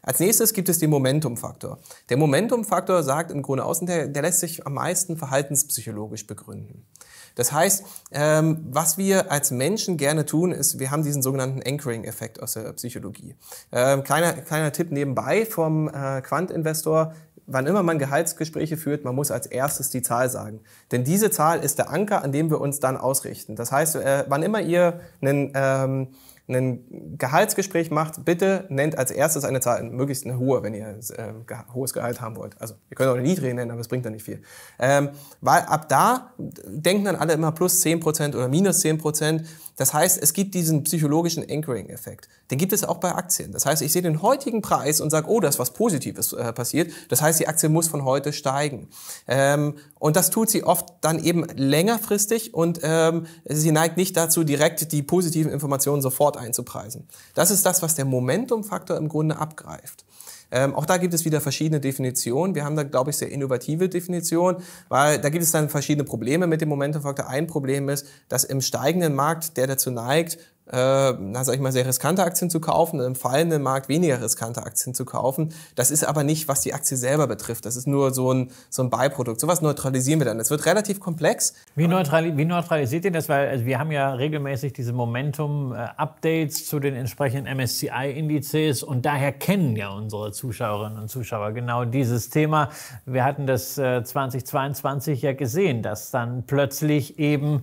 Als nächstes gibt es den Momentum-Faktor. Der Momentum-Faktor sagt im Grunde außen, der, der lässt sich am meisten verhaltenspsychologisch begründen. Das heißt, ähm, was wir als Menschen gerne tun, ist, wir haben diesen sogenannten Anchoring-Effekt aus der Psychologie. Ähm, kleiner, kleiner Tipp nebenbei vom äh, Quant-Investor. Wann immer man Gehaltsgespräche führt, man muss als erstes die Zahl sagen. Denn diese Zahl ist der Anker, an dem wir uns dann ausrichten. Das heißt, äh, wann immer ihr einen... Ähm, ein Gehaltsgespräch macht, bitte nennt als erstes eine Zahl, möglichst eine hohe, wenn ihr äh, hohes Gehalt haben wollt. Also ihr könnt auch eine niedrige nennen, aber es bringt dann nicht viel. Ähm, weil ab da denken dann alle immer plus 10% oder minus 10%. Das heißt, es gibt diesen psychologischen Anchoring-Effekt. Den gibt es auch bei Aktien. Das heißt, ich sehe den heutigen Preis und sage, oh, da ist was Positives äh, passiert. Das heißt, die Aktie muss von heute steigen. Ähm, und das tut sie oft dann eben längerfristig und ähm, sie neigt nicht dazu, direkt die positiven Informationen sofort einzupreisen. Das ist das, was der Momentum-Faktor im Grunde abgreift. Ähm, auch da gibt es wieder verschiedene Definitionen. Wir haben da, glaube ich, sehr innovative Definitionen, weil da gibt es dann verschiedene Probleme mit dem Momentumfaktor. Ein Problem ist, dass im steigenden Markt, der dazu neigt, äh, na, sag ich mal, sehr riskante Aktien zu kaufen, im fallenden Markt weniger riskante Aktien zu kaufen. Das ist aber nicht, was die Aktie selber betrifft. Das ist nur so ein, so ein Beiprodukt. Sowas neutralisieren wir dann. Es wird relativ komplex. Wie, neutrali wie neutralisiert ihr das? Weil also wir haben ja regelmäßig diese Momentum-Updates zu den entsprechenden MSCI-Indizes und daher kennen ja unsere Zuschauerinnen und Zuschauer genau dieses Thema. Wir hatten das 2022 äh, ja gesehen, dass dann plötzlich eben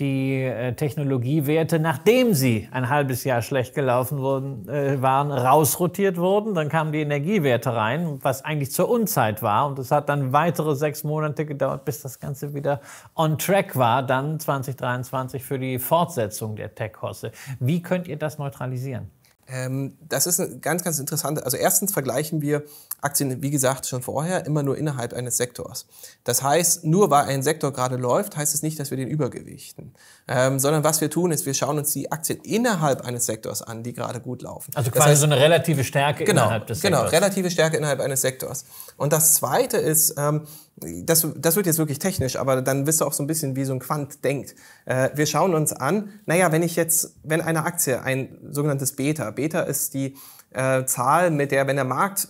die äh, Technologiewerte, nachdem sie ein halbes Jahr schlecht gelaufen wurden, äh, waren, rausrotiert wurden. Dann kamen die Energiewerte rein, was eigentlich zur Unzeit war. Und es hat dann weitere sechs Monate gedauert, bis das Ganze wieder on track war, dann 2023 für die Fortsetzung der Tech-Hosse. Wie könnt ihr das neutralisieren? Ähm, das ist ein ganz, ganz interessant. Also erstens vergleichen wir Aktien, wie gesagt, schon vorher, immer nur innerhalb eines Sektors. Das heißt, nur weil ein Sektor gerade läuft, heißt es nicht, dass wir den übergewichten. Ähm, sondern was wir tun, ist, wir schauen uns die Aktien innerhalb eines Sektors an, die gerade gut laufen. Also quasi das heißt, so eine relative Stärke genau, innerhalb des genau, Sektors. Genau, relative Stärke innerhalb eines Sektors. Und das Zweite ist, ähm, das, das wird jetzt wirklich technisch, aber dann wisst ihr auch so ein bisschen, wie so ein Quant denkt. Äh, wir schauen uns an, naja, wenn ich jetzt, wenn eine Aktie ein sogenanntes Beta, Beta ist die äh, Zahl, mit der, wenn der Markt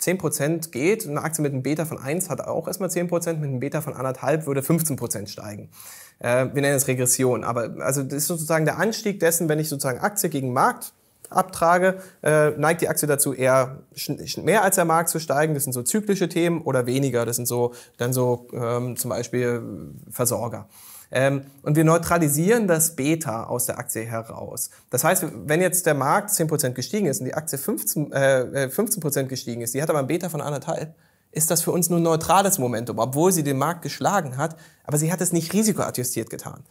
10% geht, eine Aktie mit einem Beta von 1 hat auch erstmal 10%, mit einem Beta von 1,5 würde 15% steigen. Äh, wir nennen es Regression, aber also das ist sozusagen der Anstieg dessen, wenn ich sozusagen Aktie gegen Markt abtrage, äh, neigt die Aktie dazu, eher mehr als der Markt zu steigen. Das sind so zyklische Themen oder weniger. Das sind so dann so ähm, zum Beispiel Versorger. Ähm, und wir neutralisieren das Beta aus der Aktie heraus. Das heißt, wenn jetzt der Markt 10% gestiegen ist und die Aktie 15%, äh, 15 äh, gestiegen ist, die hat aber ein Beta von anderthalb, ist das für uns nur ein neutrales Momentum, obwohl sie den Markt geschlagen hat, aber sie hat es nicht risikoadjustiert getan.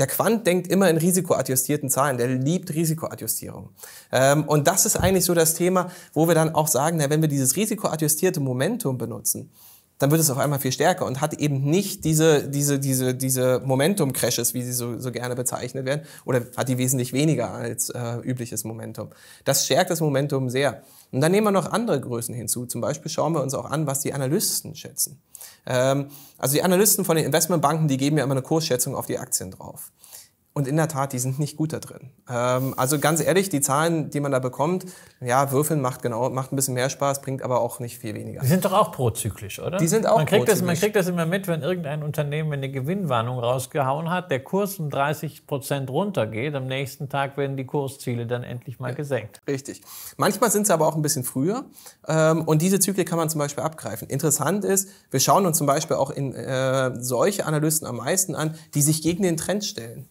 Der Quant denkt immer in risikoadjustierten Zahlen, der liebt Risikoadjustierung. Ähm, und das ist eigentlich so das Thema, wo wir dann auch sagen, na, wenn wir dieses risikoadjustierte Momentum benutzen, dann wird es auf einmal viel stärker und hat eben nicht diese, diese, diese, diese Momentum-Crashes, wie sie so, so gerne bezeichnet werden, oder hat die wesentlich weniger als äh, übliches Momentum. Das stärkt das Momentum sehr. Und dann nehmen wir noch andere Größen hinzu. Zum Beispiel schauen wir uns auch an, was die Analysten schätzen. Ähm, also die Analysten von den Investmentbanken, die geben ja immer eine Kursschätzung auf die Aktien drauf. Und in der Tat, die sind nicht gut da drin. Ähm, also ganz ehrlich, die Zahlen, die man da bekommt, ja, würfeln macht genau, macht ein bisschen mehr Spaß, bringt aber auch nicht viel weniger. Die sind doch auch prozyklisch, oder? Die sind auch man kriegt prozyklisch. Das, man kriegt das immer mit, wenn irgendein Unternehmen eine Gewinnwarnung rausgehauen hat, der Kurs um 30 Prozent runtergeht, am nächsten Tag werden die Kursziele dann endlich mal ja, gesenkt. Richtig. Manchmal sind sie aber auch ein bisschen früher. Ähm, und diese Zyklen kann man zum Beispiel abgreifen. Interessant ist, wir schauen uns zum Beispiel auch in äh, solche Analysten am meisten an, die sich gegen den Trend stellen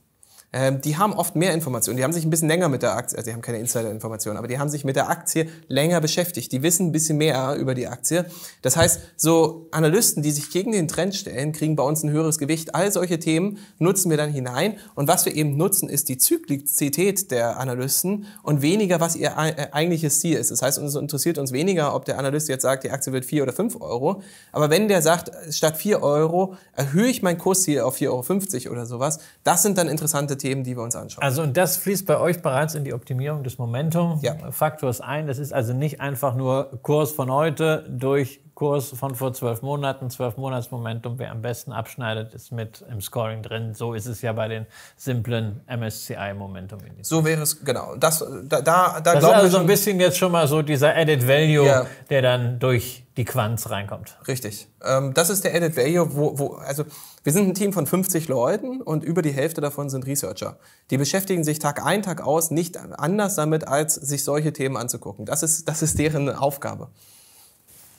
ähm, die haben oft mehr Informationen. Die haben sich ein bisschen länger mit der Aktie, also die haben keine Insider-Informationen, aber die haben sich mit der Aktie länger beschäftigt. Die wissen ein bisschen mehr über die Aktie. Das heißt, so Analysten, die sich gegen den Trend stellen, kriegen bei uns ein höheres Gewicht. All solche Themen nutzen wir dann hinein. Und was wir eben nutzen, ist die Zyklizität der Analysten und weniger, was ihr äh, eigentliches Ziel ist. Das heißt, uns interessiert uns weniger, ob der Analyst jetzt sagt, die Aktie wird vier oder fünf Euro. Aber wenn der sagt, statt vier Euro erhöhe ich mein Kursziel auf 4,50 Euro oder sowas, das sind dann interessante Themen, die wir uns anschauen. Also und das fließt bei euch bereits in die Optimierung des Momentum-Faktors ja. ein. Das ist also nicht einfach nur Kurs von heute durch Kurs von vor zwölf Monaten, zwölf Monatsmomentum, wer am besten abschneidet, ist mit im Scoring drin. So ist es ja bei den simplen MSCI-Momentum. So wäre es, genau. Das, da, da, da das ist also so ein bisschen jetzt schon mal so dieser Added Value, ja. der dann durch die Quanz reinkommt. Richtig. Ähm, das ist der Added Value, wo, wo, also wir sind ein Team von 50 Leuten und über die Hälfte davon sind Researcher. Die beschäftigen sich Tag ein, Tag aus nicht anders damit, als sich solche Themen anzugucken. Das ist, das ist deren Aufgabe.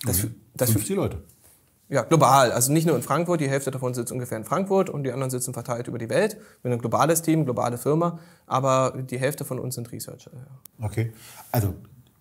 Das, mhm. das 50 Leute. Ja, global. Also nicht nur in Frankfurt. Die Hälfte davon sitzt ungefähr in Frankfurt und die anderen sitzen verteilt über die Welt. Wir sind ein globales Team, globale Firma. Aber die Hälfte von uns sind Researcher. Ja. Okay. Also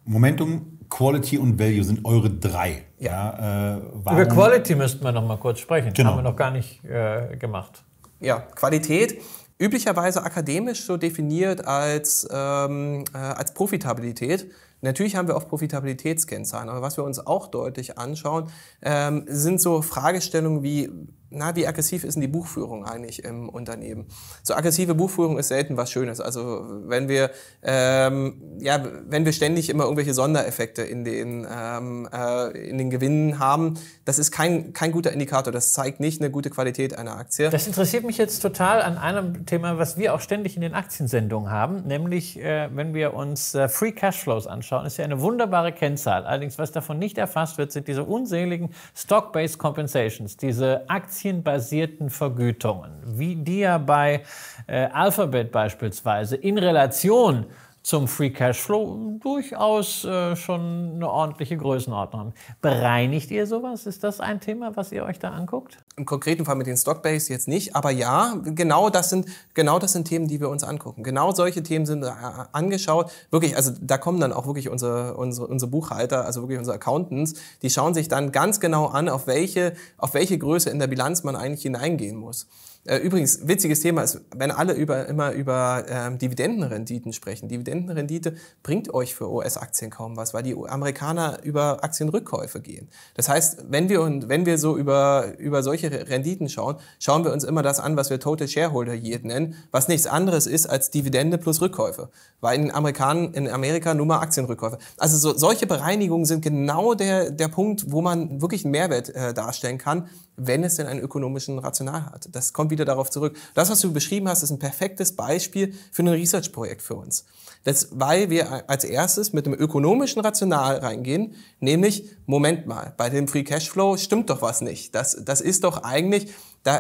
Momentum, Quality und Value sind eure drei. Ja. ja äh, Über Quality müssten wir noch mal kurz sprechen. Genau. Haben wir noch gar nicht äh, gemacht. Ja, Qualität üblicherweise akademisch so definiert als, ähm, äh, als Profitabilität. Natürlich haben wir auch Profitabilitätskennzahlen, aber was wir uns auch deutlich anschauen, ähm, sind so Fragestellungen wie, na, wie aggressiv ist denn die Buchführung eigentlich im Unternehmen? So aggressive Buchführung ist selten was Schönes. Also wenn wir, ähm, ja, wenn wir ständig immer irgendwelche Sondereffekte in den, ähm, äh, in den Gewinnen haben, das ist kein, kein guter Indikator. Das zeigt nicht eine gute Qualität einer Aktie. Das interessiert mich jetzt total an einem Thema, was wir auch ständig in den Aktiensendungen haben, nämlich äh, wenn wir uns äh, Free Cashflows anschauen, ist ja eine wunderbare Kennzahl. Allerdings, was davon nicht erfasst wird, sind diese unseligen Stock-Based Compensations, diese Aktien aktienbasierten Vergütungen, wie die ja bei äh, Alphabet beispielsweise in Relation zum Free Cashflow durchaus äh, schon eine ordentliche Größenordnung haben. Bereinigt ihr sowas? Ist das ein Thema, was ihr euch da anguckt? Im konkreten Fall mit den Stockbase jetzt nicht, aber ja, genau das sind genau das sind Themen, die wir uns angucken. Genau solche Themen sind äh, angeschaut. Wirklich, also da kommen dann auch wirklich unsere, unsere, unsere Buchhalter, also wirklich unsere Accountants, die schauen sich dann ganz genau an, auf welche, auf welche Größe in der Bilanz man eigentlich hineingehen muss. Äh, übrigens, witziges Thema ist, wenn alle über, immer über ähm, Dividendenrenditen sprechen. Dividendenrendite bringt euch für US-Aktien kaum was, weil die Amerikaner über Aktienrückkäufe gehen. Das heißt, wenn wir, und, wenn wir so über, über solche Renditen schauen, schauen wir uns immer das an, was wir Total Shareholder Yield nennen, was nichts anderes ist als Dividende plus Rückkäufe. Weil in, Amerikan, in Amerika nur mal Aktienrückkäufe. Also so, solche Bereinigungen sind genau der, der Punkt, wo man wirklich einen Mehrwert äh, darstellen kann wenn es denn einen ökonomischen Rational hat. Das kommt wieder darauf zurück. Das, was du beschrieben hast, ist ein perfektes Beispiel für ein Research-Projekt für uns. Das, weil wir als erstes mit einem ökonomischen Rational reingehen, nämlich, Moment mal, bei dem Free Cashflow stimmt doch was nicht. Das, das ist doch eigentlich, da,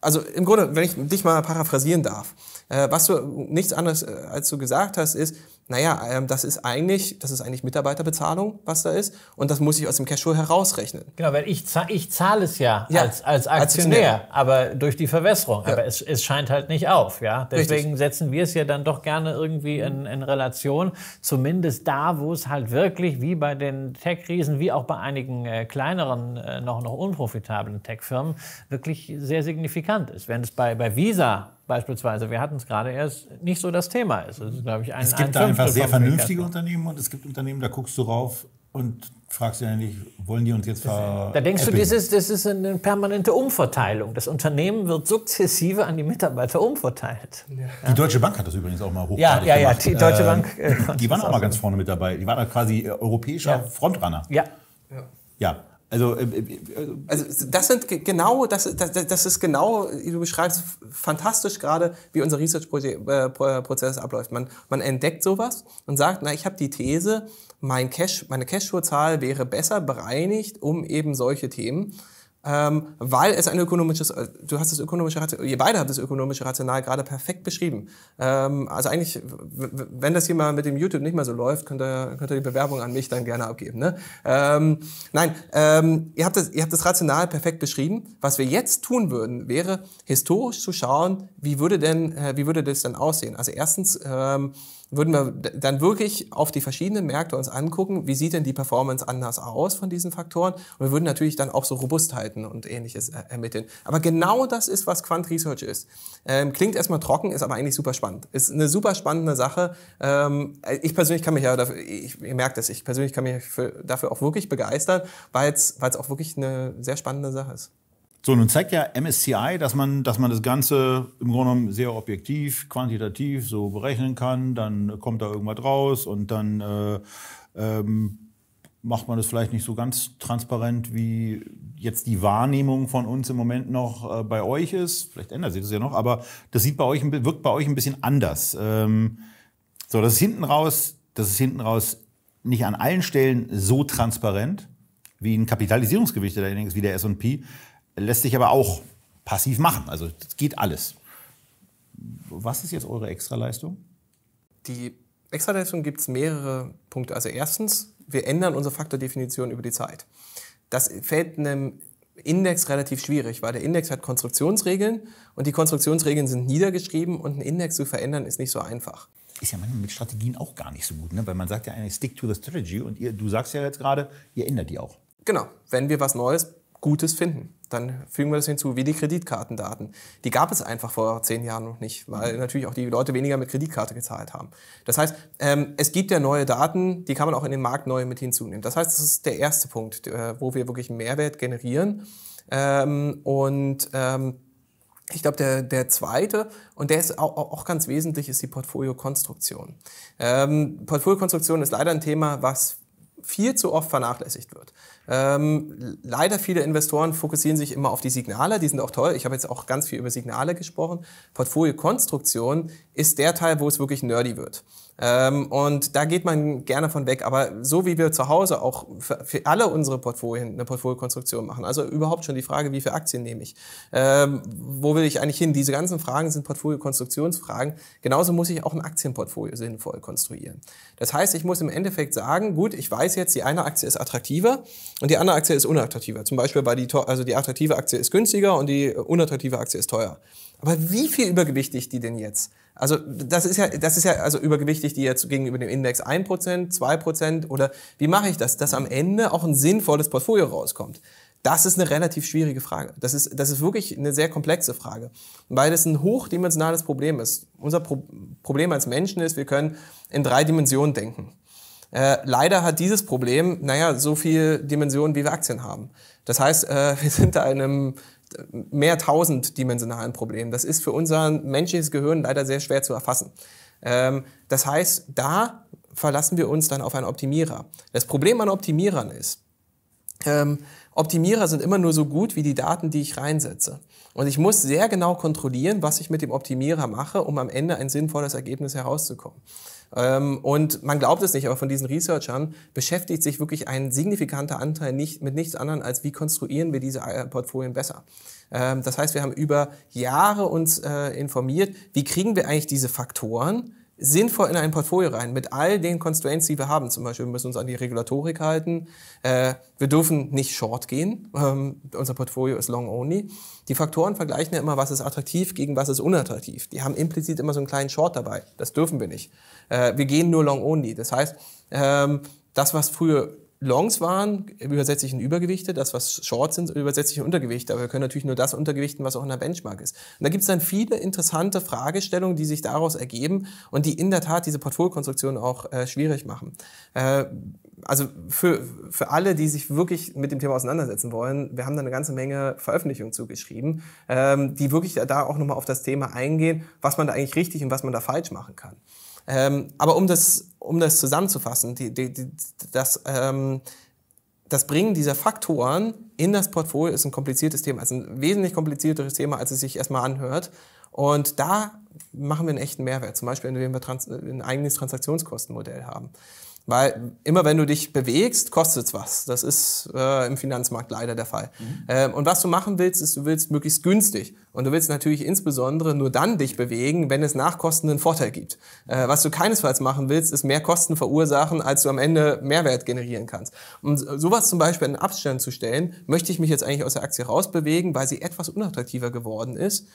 also im Grunde, wenn ich dich mal paraphrasieren darf, äh, was du nichts anderes äh, als du gesagt hast, ist, naja, ähm, das ist eigentlich, das ist eigentlich Mitarbeiterbezahlung, was da ist. Und das muss ich aus dem Cashflow herausrechnen. Genau, weil ich, zahl, ich zahle es ja, ja, als, als Aktionär, Aktionär, aber durch die Verwässerung. Ja. Aber es, es scheint halt nicht auf, ja. Deswegen Richtig. setzen wir es ja dann doch gerne irgendwie in, in Relation, zumindest da, wo es halt wirklich wie bei den Tech-Riesen, wie auch bei einigen äh, kleineren, äh, noch, noch unprofitablen Tech-Firmen, wirklich sehr signifikant ist. Wenn es bei, bei Visa beispielsweise, wir hatten es gerade erst, nicht so das Thema ist. Das ist glaube ich, ein, es gibt ein paar sehr vernünftige Unternehmen und es gibt Unternehmen, da guckst du rauf und fragst dich eigentlich, wollen die uns jetzt ver Da denkst Appeln? du, das ist, das ist eine permanente Umverteilung. Das Unternehmen wird sukzessive an die Mitarbeiter umverteilt. Ja. Die Deutsche Bank hat das übrigens auch mal hochgradig Ja, ja, ja, die Deutsche Bank. Ähm, äh, die waren auch mal ganz vorne mit dabei. Die waren da quasi europäischer ja. Frontrunner. Ja. ja. Also, äh, äh, also das sind genau, das, das, das ist genau, du beschreibst fantastisch gerade, wie unser Research-Prozess äh, abläuft. Man, man entdeckt sowas und sagt, na, ich habe die These, mein Cash, meine Cash-Zahl wäre besser bereinigt um eben solche Themen ähm, weil es ein ökonomisches, äh, du hast das ökonomische Rational, ihr beide habt das ökonomische Rational gerade perfekt beschrieben. Ähm, also eigentlich, wenn das hier mal mit dem YouTube nicht mehr so läuft, könnt ihr, könnt ihr die Bewerbung an mich dann gerne abgeben. Ne? Ähm, nein, ähm, ihr, habt das, ihr habt das Rational perfekt beschrieben. Was wir jetzt tun würden, wäre historisch zu schauen, wie würde denn, äh, wie würde das denn aussehen? Also erstens, ähm, würden wir dann wirklich auf die verschiedenen Märkte uns angucken, wie sieht denn die Performance anders aus von diesen Faktoren und wir würden natürlich dann auch so Robustheiten und ähnliches äh, ermitteln. Aber genau das ist, was Quant Research ist. Ähm, klingt erstmal trocken, ist aber eigentlich super spannend. Ist eine super spannende Sache. Ähm, äh, ich persönlich kann mich ja dafür, ich, ihr merkt es, ich persönlich kann mich für, dafür auch wirklich begeistern, weil es auch wirklich eine sehr spannende Sache ist. So, nun zeigt ja MSCI, dass man, dass man das Ganze im Grunde genommen sehr objektiv, quantitativ so berechnen kann. Dann kommt da irgendwas raus und dann äh, ähm, macht man das vielleicht nicht so ganz transparent, wie jetzt die Wahrnehmung von uns im Moment noch äh, bei euch ist. Vielleicht ändert sich das ja noch, aber das sieht bei euch, wirkt bei euch ein bisschen anders. Ähm, so, das ist hinten raus, das ist hinten raus nicht an allen Stellen so transparent wie ein Kapitalisierungsgewicht der Index, wie der S&P lässt sich aber auch passiv machen. Also das geht alles. Was ist jetzt eure Extraleistung? Die Extraleistung gibt es mehrere Punkte. Also erstens, wir ändern unsere Faktordefinition über die Zeit. Das fällt einem Index relativ schwierig, weil der Index hat Konstruktionsregeln und die Konstruktionsregeln sind niedergeschrieben und einen Index zu verändern ist nicht so einfach. Ist ja manchmal mit Strategien auch gar nicht so gut, ne? weil man sagt ja eigentlich stick to the strategy und ihr, du sagst ja jetzt gerade, ihr ändert die auch. Genau, wenn wir was Neues Gutes finden. Dann fügen wir das hinzu, wie die Kreditkartendaten. Die gab es einfach vor zehn Jahren noch nicht, weil mhm. natürlich auch die Leute weniger mit Kreditkarte gezahlt haben. Das heißt, ähm, es gibt ja neue Daten, die kann man auch in den Markt neu mit hinzunehmen. Das heißt, das ist der erste Punkt, äh, wo wir wirklich Mehrwert generieren. Ähm, und ähm, ich glaube, der, der zweite, und der ist auch, auch ganz wesentlich, ist die Portfoliokonstruktion. Ähm, Portfoliokonstruktion ist leider ein Thema, was viel zu oft vernachlässigt wird. Ähm, leider viele Investoren fokussieren sich immer auf die Signale, die sind auch toll. Ich habe jetzt auch ganz viel über Signale gesprochen. Portfoliokonstruktion ist der Teil, wo es wirklich nerdy wird. Ähm, und da geht man gerne von weg. Aber so wie wir zu Hause auch für, für alle unsere Portfolien eine Portfoliokonstruktion machen, also überhaupt schon die Frage, wie viele Aktien nehme ich, ähm, wo will ich eigentlich hin, diese ganzen Fragen sind Portfoliokonstruktionsfragen. Genauso muss ich auch ein Aktienportfolio sinnvoll konstruieren. Das heißt, ich muss im Endeffekt sagen, gut, ich weiß jetzt, die eine Aktie ist attraktiver, und die andere Aktie ist unattraktiver. Zum Beispiel war die, also die attraktive Aktie ist günstiger und die unattraktive Aktie ist teuer. Aber wie viel übergewichtig die denn jetzt? Also das ist ja, das ist ja also übergewichtig die jetzt gegenüber dem Index 1%, 2% oder wie mache ich das, dass am Ende auch ein sinnvolles Portfolio rauskommt? Das ist eine relativ schwierige Frage. Das ist, das ist wirklich eine sehr komplexe Frage, weil es ein hochdimensionales Problem ist. Unser Pro Problem als Menschen ist, wir können in drei Dimensionen denken. Äh, leider hat dieses Problem, naja, so viel Dimensionen, wie wir Aktien haben. Das heißt, äh, [laughs] wir sind da in einem mehr tausenddimensionalen Problem. Das ist für unser menschliches Gehirn leider sehr schwer zu erfassen. Ähm, das heißt, da verlassen wir uns dann auf einen Optimierer. Das Problem an Optimierern ist, ähm, Optimierer sind immer nur so gut wie die Daten, die ich reinsetze. Und ich muss sehr genau kontrollieren, was ich mit dem Optimierer mache, um am Ende ein sinnvolles Ergebnis herauszukommen. Ähm, und man glaubt es nicht, aber von diesen Researchern beschäftigt sich wirklich ein signifikanter Anteil nicht, mit nichts anderem als, wie konstruieren wir diese äh, Portfolien besser. Ähm, das heißt, wir haben über Jahre uns äh, informiert, wie kriegen wir eigentlich diese Faktoren, sinnvoll in ein Portfolio rein, mit all den Constraints, die wir haben. Zum Beispiel, wir müssen uns an die Regulatorik halten. Äh, wir dürfen nicht short gehen. Ähm, unser Portfolio ist long only. Die Faktoren vergleichen ja immer, was ist attraktiv gegen was ist unattraktiv. Die haben implizit immer so einen kleinen Short dabei. Das dürfen wir nicht. Äh, wir gehen nur long only. Das heißt, ähm, das, was früher Longs waren, übersetze ich in Übergewichte, das, was Shorts sind, übersetze ich in Untergewichte. Aber wir können natürlich nur das untergewichten, was auch in der Benchmark ist. Und da gibt es dann viele interessante Fragestellungen, die sich daraus ergeben und die in der Tat diese Portfoliokonstruktion auch äh, schwierig machen. Äh, also für, für alle, die sich wirklich mit dem Thema auseinandersetzen wollen, wir haben da eine ganze Menge Veröffentlichungen zugeschrieben, ähm, die wirklich da auch nochmal auf das Thema eingehen, was man da eigentlich richtig und was man da falsch machen kann. Ähm, aber um das, um das zusammenzufassen, die, die, die, das, ähm, das Bringen dieser Faktoren in das Portfolio ist ein kompliziertes Thema, ist ein wesentlich komplizierteres Thema, als es sich erstmal anhört. Und da machen wir einen echten Mehrwert, zum Beispiel indem wir Trans ein eigenes Transaktionskostenmodell haben. Weil immer wenn du dich bewegst, kostet es was. Das ist äh, im Finanzmarkt leider der Fall. Mhm. Ähm, und was du machen willst, ist, du willst möglichst günstig. Und du willst natürlich insbesondere nur dann dich bewegen, wenn es Nachkosten einen Vorteil gibt. Äh, was du keinesfalls machen willst, ist mehr Kosten verursachen, als du am Ende Mehrwert generieren kannst. Und sowas zum Beispiel in Abstand zu stellen, möchte ich mich jetzt eigentlich aus der Aktie rausbewegen, weil sie etwas unattraktiver geworden ist.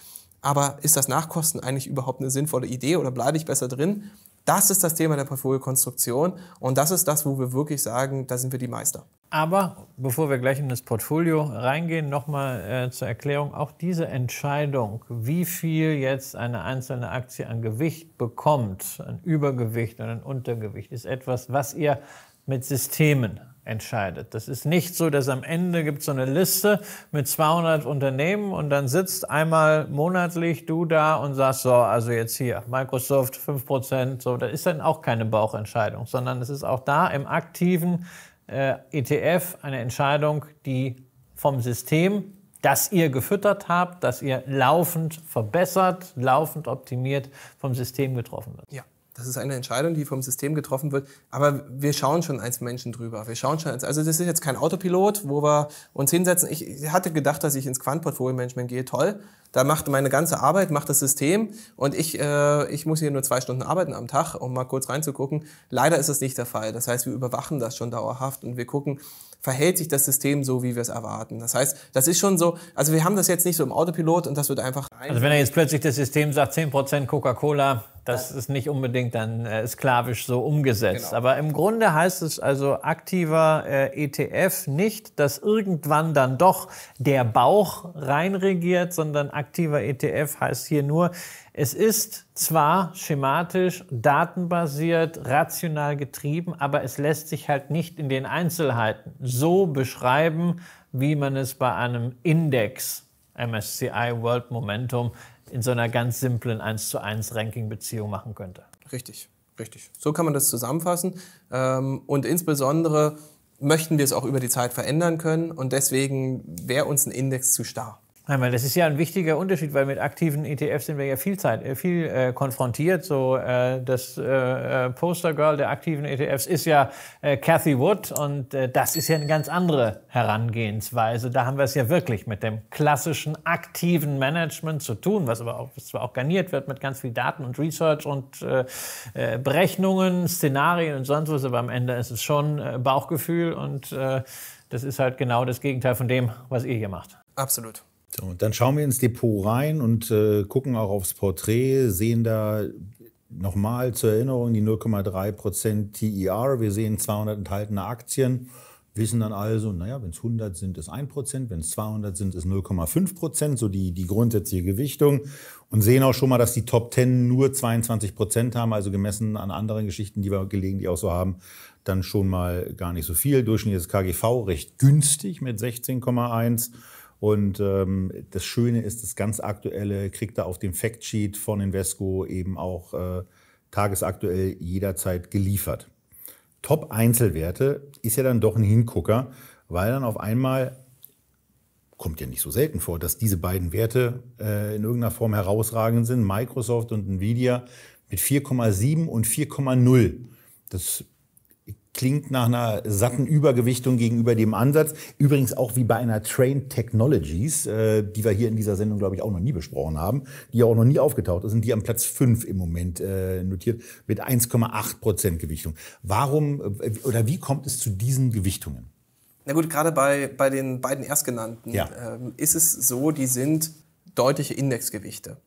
Aber ist das Nachkosten eigentlich überhaupt eine sinnvolle Idee oder bleibe ich besser drin? Das ist das Thema der Portfoliokonstruktion und das ist das, wo wir wirklich sagen, da sind wir die Meister. Aber bevor wir gleich in das Portfolio reingehen, nochmal äh, zur Erklärung, auch diese Entscheidung, wie viel jetzt eine einzelne Aktie an Gewicht bekommt, an Übergewicht und an Untergewicht, ist etwas, was ihr mit Systemen entscheidet. Das ist nicht so, dass am Ende gibt es so eine Liste mit 200 Unternehmen und dann sitzt einmal monatlich du da und sagst so, also jetzt hier Microsoft 5%, so, das ist dann auch keine Bauchentscheidung, sondern es ist auch da im aktiven äh, ETF eine Entscheidung, die vom System, das ihr gefüttert habt, das ihr laufend verbessert, laufend optimiert, vom System getroffen wird. Ja. Das ist eine Entscheidung, die vom System getroffen wird. Aber wir schauen schon als Menschen drüber. Wir schauen schon als, also das ist jetzt kein Autopilot, wo wir uns hinsetzen. Ich hatte gedacht, dass ich ins quantportfolio management gehe. Toll. Da macht meine ganze Arbeit, macht das System. Und ich, äh, ich muss hier nur zwei Stunden arbeiten am Tag, um mal kurz reinzugucken. Leider ist das nicht der Fall. Das heißt, wir überwachen das schon dauerhaft und wir gucken, verhält sich das System so, wie wir es erwarten. Das heißt, das ist schon so, also wir haben das jetzt nicht so im Autopilot und das wird einfach. Also wenn er jetzt plötzlich das System sagt, 10% Coca-Cola, das ist nicht unbedingt dann äh, sklavisch so umgesetzt. Genau. Aber im Grunde heißt es also aktiver äh, ETF nicht, dass irgendwann dann doch der Bauch reinregiert, sondern aktiver ETF heißt hier nur, es ist zwar schematisch, datenbasiert, rational getrieben, aber es lässt sich halt nicht in den Einzelheiten so beschreiben, wie man es bei einem Index MSCI World Momentum in so einer ganz simplen 1 zu 1 Ranking-Beziehung machen könnte. Richtig, richtig. So kann man das zusammenfassen. Ähm, und insbesondere möchten wir es auch über die Zeit verändern können und deswegen wäre uns ein Index zu starr. Einmal, das ist ja ein wichtiger Unterschied, weil mit aktiven ETFs sind wir ja viel Zeit, äh, viel äh, konfrontiert. So äh, das äh, äh Postergirl der aktiven ETFs ist ja äh, Cathy Wood und äh, das ist ja eine ganz andere Herangehensweise. Da haben wir es ja wirklich mit dem klassischen aktiven Management zu tun, was aber auch, was zwar auch garniert wird mit ganz viel Daten und Research und äh, äh, Berechnungen, Szenarien und sonst was, aber am Ende ist es schon äh, Bauchgefühl und äh, das ist halt genau das Gegenteil von dem, was ihr hier macht. Absolut. So, dann schauen wir ins Depot rein und äh, gucken auch aufs Porträt, sehen da nochmal zur Erinnerung die 0,3% TER. Wir sehen 200 enthaltene Aktien, wissen dann also, naja, wenn es 100 sind, ist 1%, wenn es 200 sind, ist 0,5%, so die, die grundsätzliche Gewichtung. Und sehen auch schon mal, dass die Top 10 nur 22% haben, also gemessen an anderen Geschichten, die wir gelegentlich auch so haben, dann schon mal gar nicht so viel. Durchschnittliches KGV recht günstig mit 16,1%. Und ähm, das Schöne ist, das ganz Aktuelle kriegt er auf dem Factsheet von Invesco eben auch äh, tagesaktuell jederzeit geliefert. Top-Einzelwerte ist ja dann doch ein Hingucker, weil dann auf einmal, kommt ja nicht so selten vor, dass diese beiden Werte äh, in irgendeiner Form herausragend sind, Microsoft und Nvidia mit 4,7 und 4,0. Das klingt nach einer satten Übergewichtung gegenüber dem Ansatz. Übrigens auch wie bei einer Train Technologies, äh, die wir hier in dieser Sendung, glaube ich, auch noch nie besprochen haben, die ja auch noch nie aufgetaucht ist und die am Platz 5 im Moment äh, notiert mit 1,8 Prozent Gewichtung. Warum äh, oder wie kommt es zu diesen Gewichtungen? Na gut, gerade bei, bei den beiden Erstgenannten ja. ähm, ist es so, die sind deutliche Indexgewichte.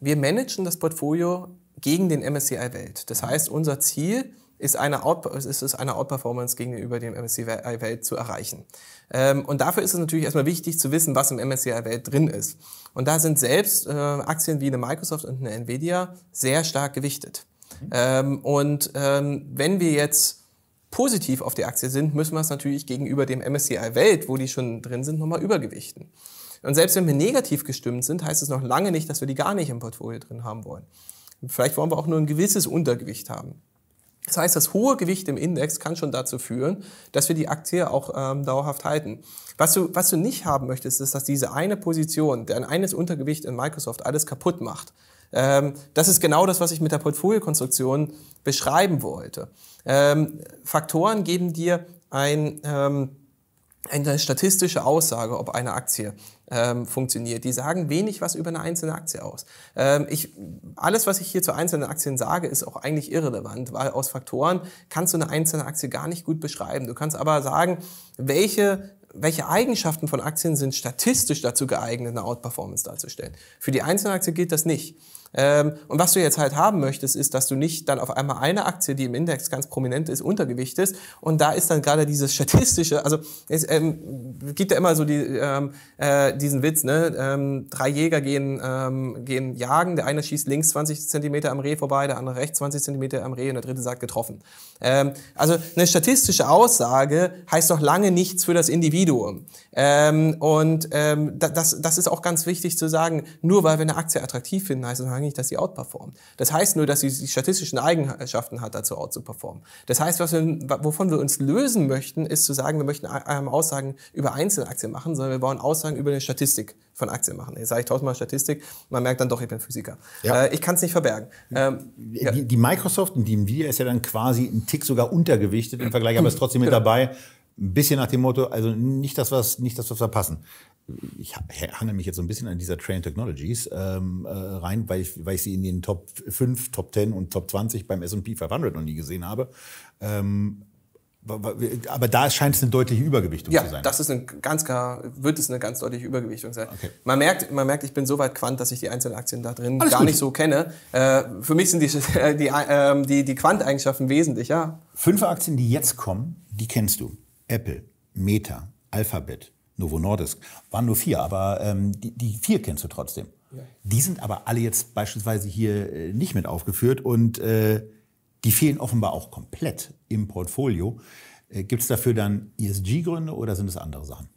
Wir managen das Portfolio gegen den MSCI Welt. Das heißt, unser Ziel ist, ist eine, Out, ist eine Outperformance gegenüber dem MSCI äh, Welt zu erreichen. Ähm, und dafür ist es natürlich erstmal wichtig zu wissen, was im MSCI Welt drin ist. Und da sind selbst äh, Aktien wie eine Microsoft und eine Nvidia sehr stark gewichtet. Mhm. Ähm, und ähm, wenn wir jetzt positiv auf die Aktie sind, müssen wir es natürlich gegenüber dem MSCI Welt, wo die schon drin sind, nochmal übergewichten. Und selbst wenn wir negativ gestimmt sind, heißt es noch lange nicht, dass wir die gar nicht im Portfolio drin haben wollen. Vielleicht wollen wir auch nur ein gewisses Untergewicht haben. Das heißt, das hohe Gewicht im Index kann schon dazu führen, dass wir die Aktie auch ähm, dauerhaft halten. Was du, was du nicht haben möchtest, ist, dass diese eine Position, dein eines Untergewicht in Microsoft alles kaputt macht. Ähm, das ist genau das, was ich mit der Portfoliokonstruktion beschreiben wollte. Ähm, Faktoren geben dir ein, ähm, eine statistische Aussage, ob eine Aktie ähm, funktioniert. Die sagen wenig was über eine einzelne Aktie aus. Ähm, ich, alles, was ich hier zu einzelnen Aktien sage, ist auch eigentlich irrelevant, weil aus Faktoren kannst du eine einzelne Aktie gar nicht gut beschreiben. Du kannst aber sagen, welche welche Eigenschaften von Aktien sind statistisch dazu geeignet, eine Outperformance darzustellen. Für die einzelne Aktie gilt das nicht. Ähm, und was du jetzt halt haben möchtest, ist, dass du nicht dann auf einmal eine Aktie, die im Index ganz prominent ist, untergewichtest. Und da ist dann gerade dieses statistische, also es ähm, gibt ja immer so die, ähm, äh, diesen Witz, ne? Ähm, drei Jäger gehen, ähm, gehen jagen, der eine schießt links 20 Zentimeter am Reh vorbei, der andere rechts 20 Zentimeter am Reh und der dritte sagt getroffen. Ähm, also eine statistische Aussage heißt noch lange nichts für das Individuum. Ähm, und ähm, das, das ist auch ganz wichtig zu sagen, nur weil wir eine Aktie attraktiv finden, heißt es noch sagen nicht, dass sie outperformt. Das heißt nur, dass sie die statistischen Eigenschaften hat, dazu outzuperformen. Das heißt, was wir, wovon wir uns lösen möchten, ist zu sagen, wir möchten Aussagen über Einzelaktien machen, sondern wir wollen Aussagen über eine Statistik von Aktien machen. Jetzt sage ich tausendmal Statistik, man merkt dann doch, ich bin Physiker. Ja. Äh, ich kann es nicht verbergen. Ähm, die, die, Microsoft und die Nvidia ist ja dann quasi ein Tick sogar untergewichtet im Vergleich, aber ist trotzdem mit genau. dabei. Ein bisschen nach dem Motto, also nicht das, was, nicht das, was verpassen ich hange mich jetzt so ein bisschen an dieser Train Technologies ähm, äh, rein, weil ich, weil ich sie in den Top 5, Top 10 und Top 20 beim S&P 500 noch nie gesehen habe. Ähm, aber da scheint es eine deutliche Übergewichtung ja, zu sein. Ja, das ist eine ganz klar, wird es eine ganz deutliche Übergewichtung sein. Okay. Man, merkt, man merkt, ich bin so weit quant, dass ich die Einzelaktien da drin Alles gar gut. nicht so kenne. Äh, für mich sind die, [laughs] die, äh, die, die Quanteigenschaften wesentlich, ja. Fünf Aktien, die jetzt kommen, die kennst du. Apple, Meta, Alphabet, Novo Nordisk. Waren nur vier, aber ähm, die, die, vier kennst du trotzdem. Ja. Die sind aber alle jetzt beispielsweise hier äh, nicht mit aufgeführt und äh, die fehlen offenbar auch komplett im Portfolio. Äh, Gibt es dafür dann ESG-Gründe oder sind es andere Sachen?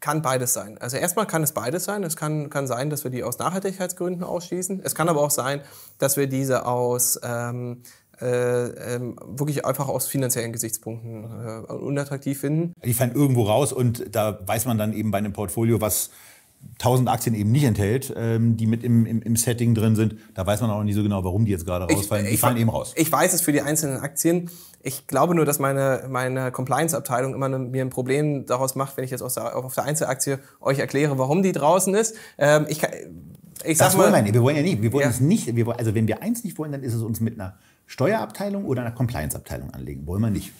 Kann beides sein. Also erstmal kann es beides sein. Es kann, kann sein, dass wir die aus Nachhaltigkeitsgründen ausschließen. Es kann aber auch sein, dass wir diese aus ähm, äh, ähm, wirklich einfach aus finanziellen Gesichtspunkten äh, unattraktiv finden. Die fallen irgendwo raus und da weiß man dann eben bei einem Portfolio, was 1000 Aktien eben nicht enthält, ähm, die mit im, im, im, Setting drin sind. Da weiß man auch nicht so genau, warum die jetzt gerade rausfallen. Ich, die ich, fallen eben raus. Ich weiß es für die einzelnen Aktien. Ich glaube nur, dass meine, meine Compliance-Abteilung immer ne, mir ein Problem daraus macht, wenn ich jetzt aus der, auf der Einzelaktie euch erkläre, warum die draußen ist. Ähm, ich, ich sag das mal, wollen wir nicht. Wir wollen ja nicht. Wir wollen ja. es nicht. Wir, also wenn wir eins nicht wollen, dann ist es uns mit einer Steuerabteilung oder einer Compliance-Abteilung anlegen? Wollen wir nicht.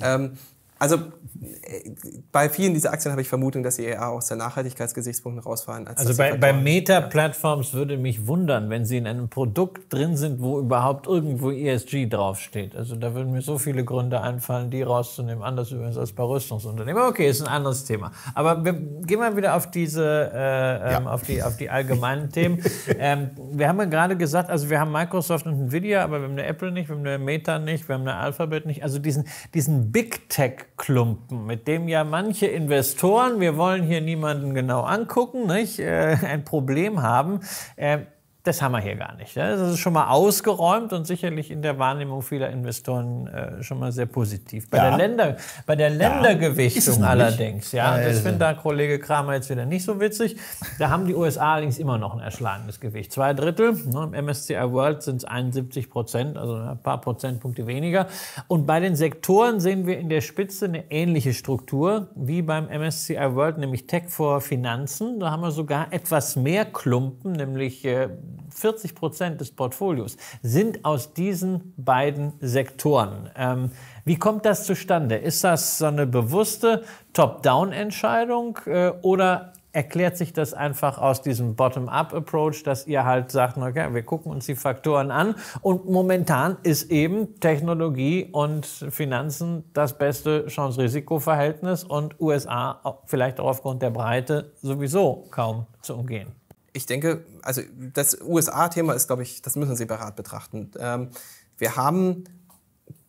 Ähm, also äh, bei vielen dieser Aktien habe ich Vermutung, dass sie eher aus der Nachhaltigkeitsgesichtspunkten rausfahren. Als also bei, bei Meta-Plattforms ja. würde mich wundern, wenn sie in einem Produkt drin sind, wo überhaupt irgendwo ESG draufsteht. Also da würden mir so viele Gründe einfallen, die rauszunehmen, anders übrigens als bei Rüstungsunternehmen. Okay, ist ein anderes Thema. Aber wir gehen mal wieder auf diese, äh, ähm, ja. auf die, auf die allgemeinen Themen. [laughs] ähm, wir haben ja gerade gesagt, also wir haben Microsoft und Nvidia, aber wir haben eine Apple nicht, wir haben eine Meta nicht, wir haben eine Alphabet nicht. Also diesen, diesen Big Tech Klumpen, mit dem ja manche Investoren, wir wollen hier niemanden genau angucken, nicht, äh, ein Problem haben. Äh, das haben wir hier gar nicht. Das ist schon mal ausgeräumt und sicherlich in der Wahrnehmung vieler Investoren äh, schon mal sehr positiv. Bei ja. der, Länder, bei der Ländergewichtung ja, allerdings, ja, also. das finde der Kollege Kramer jetzt wieder nicht so witzig. Da haben die USA allerdings immer noch ein erschlagenes Gewicht. Zwei Drittel, ne, im MSCI World sind es 71 Prozent, also ein paar Prozentpunkte weniger. Und bei den Sektoren sehen wir in der Spitze eine ähnliche Struktur wie beim MSCI World, nämlich Tech vor Finanzen. Da haben wir sogar etwas mehr Klumpen, nämlich äh, 40 Prozent des Portfolios sind aus diesen beiden Sektoren. Ähm, wie kommt das zustande? Ist das so eine bewusste Top-Down-Entscheidung äh, oder erklärt sich das einfach aus diesem Bottom-up-Approach, dass ihr halt sagt, okay, wir gucken uns die Faktoren an und momentan ist eben Technologie und Finanzen das beste Chance-Risiko-Verhältnis und USA vielleicht auch aufgrund der Breite sowieso kaum zu umgehen ich denke, also das USA-Thema ist, glaube ich, das müssen Sie separat betrachten. Ähm, wir haben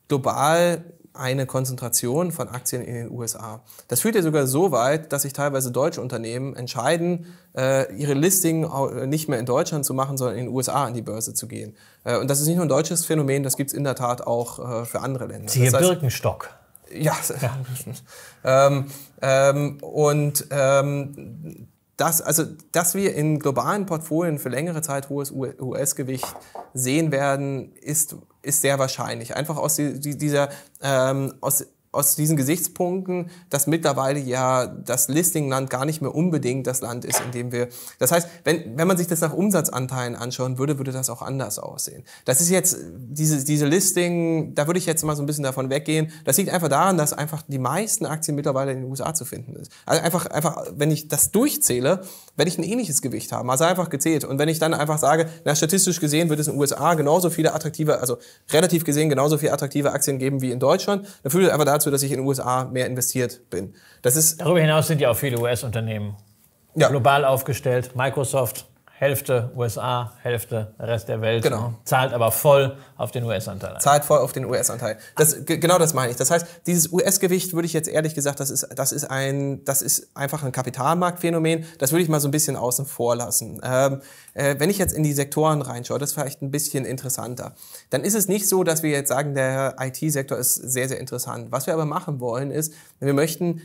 global eine Konzentration von Aktien in den USA. Das führt ja sogar so weit, dass sich teilweise deutsche Unternehmen entscheiden, äh, ihre Listing nicht mehr in Deutschland zu machen, sondern in den USA an die Börse zu gehen. Äh, und das ist nicht nur ein deutsches Phänomen, das gibt es in der Tat auch äh, für andere Länder. Siehe das heißt, Birkenstock. Ja. ja. [laughs] ähm, ähm, und ähm, dass, also, dass wir in globalen Portfolien für längere Zeit hohes US-Gewicht sehen werden, ist, ist sehr wahrscheinlich. Einfach aus dieser, ähm, aus, aus diesen Gesichtspunkten, dass mittlerweile ja das Listingland gar nicht mehr unbedingt das Land ist, in dem wir. Das heißt, wenn, wenn man sich das nach Umsatzanteilen anschauen würde, würde das auch anders aussehen. Das ist jetzt, diese, diese Listing, da würde ich jetzt mal so ein bisschen davon weggehen. Das liegt einfach daran, dass einfach die meisten Aktien mittlerweile in den USA zu finden sind. Also einfach, einfach, wenn ich das durchzähle, werde ich ein ähnliches Gewicht haben. Also einfach gezählt. Und wenn ich dann einfach sage, na, statistisch gesehen wird es in den USA genauso viele attraktive, also relativ gesehen genauso viele attraktive Aktien geben wie in Deutschland, dann führt das einfach dazu, dazu, dass ich in den USA mehr investiert bin. Das ist Darüber hinaus sind ja auch viele US-Unternehmen ja. global aufgestellt. Microsoft, Hälfte USA, Hälfte Rest der Welt. Genau. Zahlt aber voll auf den US-Anteil. Zahlt voll auf den US-Anteil. Das, genau das meine ich. Das heißt, dieses US-Gewicht würde ich jetzt ehrlich gesagt, das ist, das ist ein, das ist einfach ein Kapitalmarktphänomen. Das würde ich mal so ein bisschen außen vor lassen. Ähm, äh, wenn ich jetzt in die Sektoren reinschaue, das ist vielleicht ein bisschen interessanter. Dann ist es nicht so, dass wir jetzt sagen, der IT-Sektor ist sehr, sehr interessant. Was wir aber machen wollen, ist, wir möchten,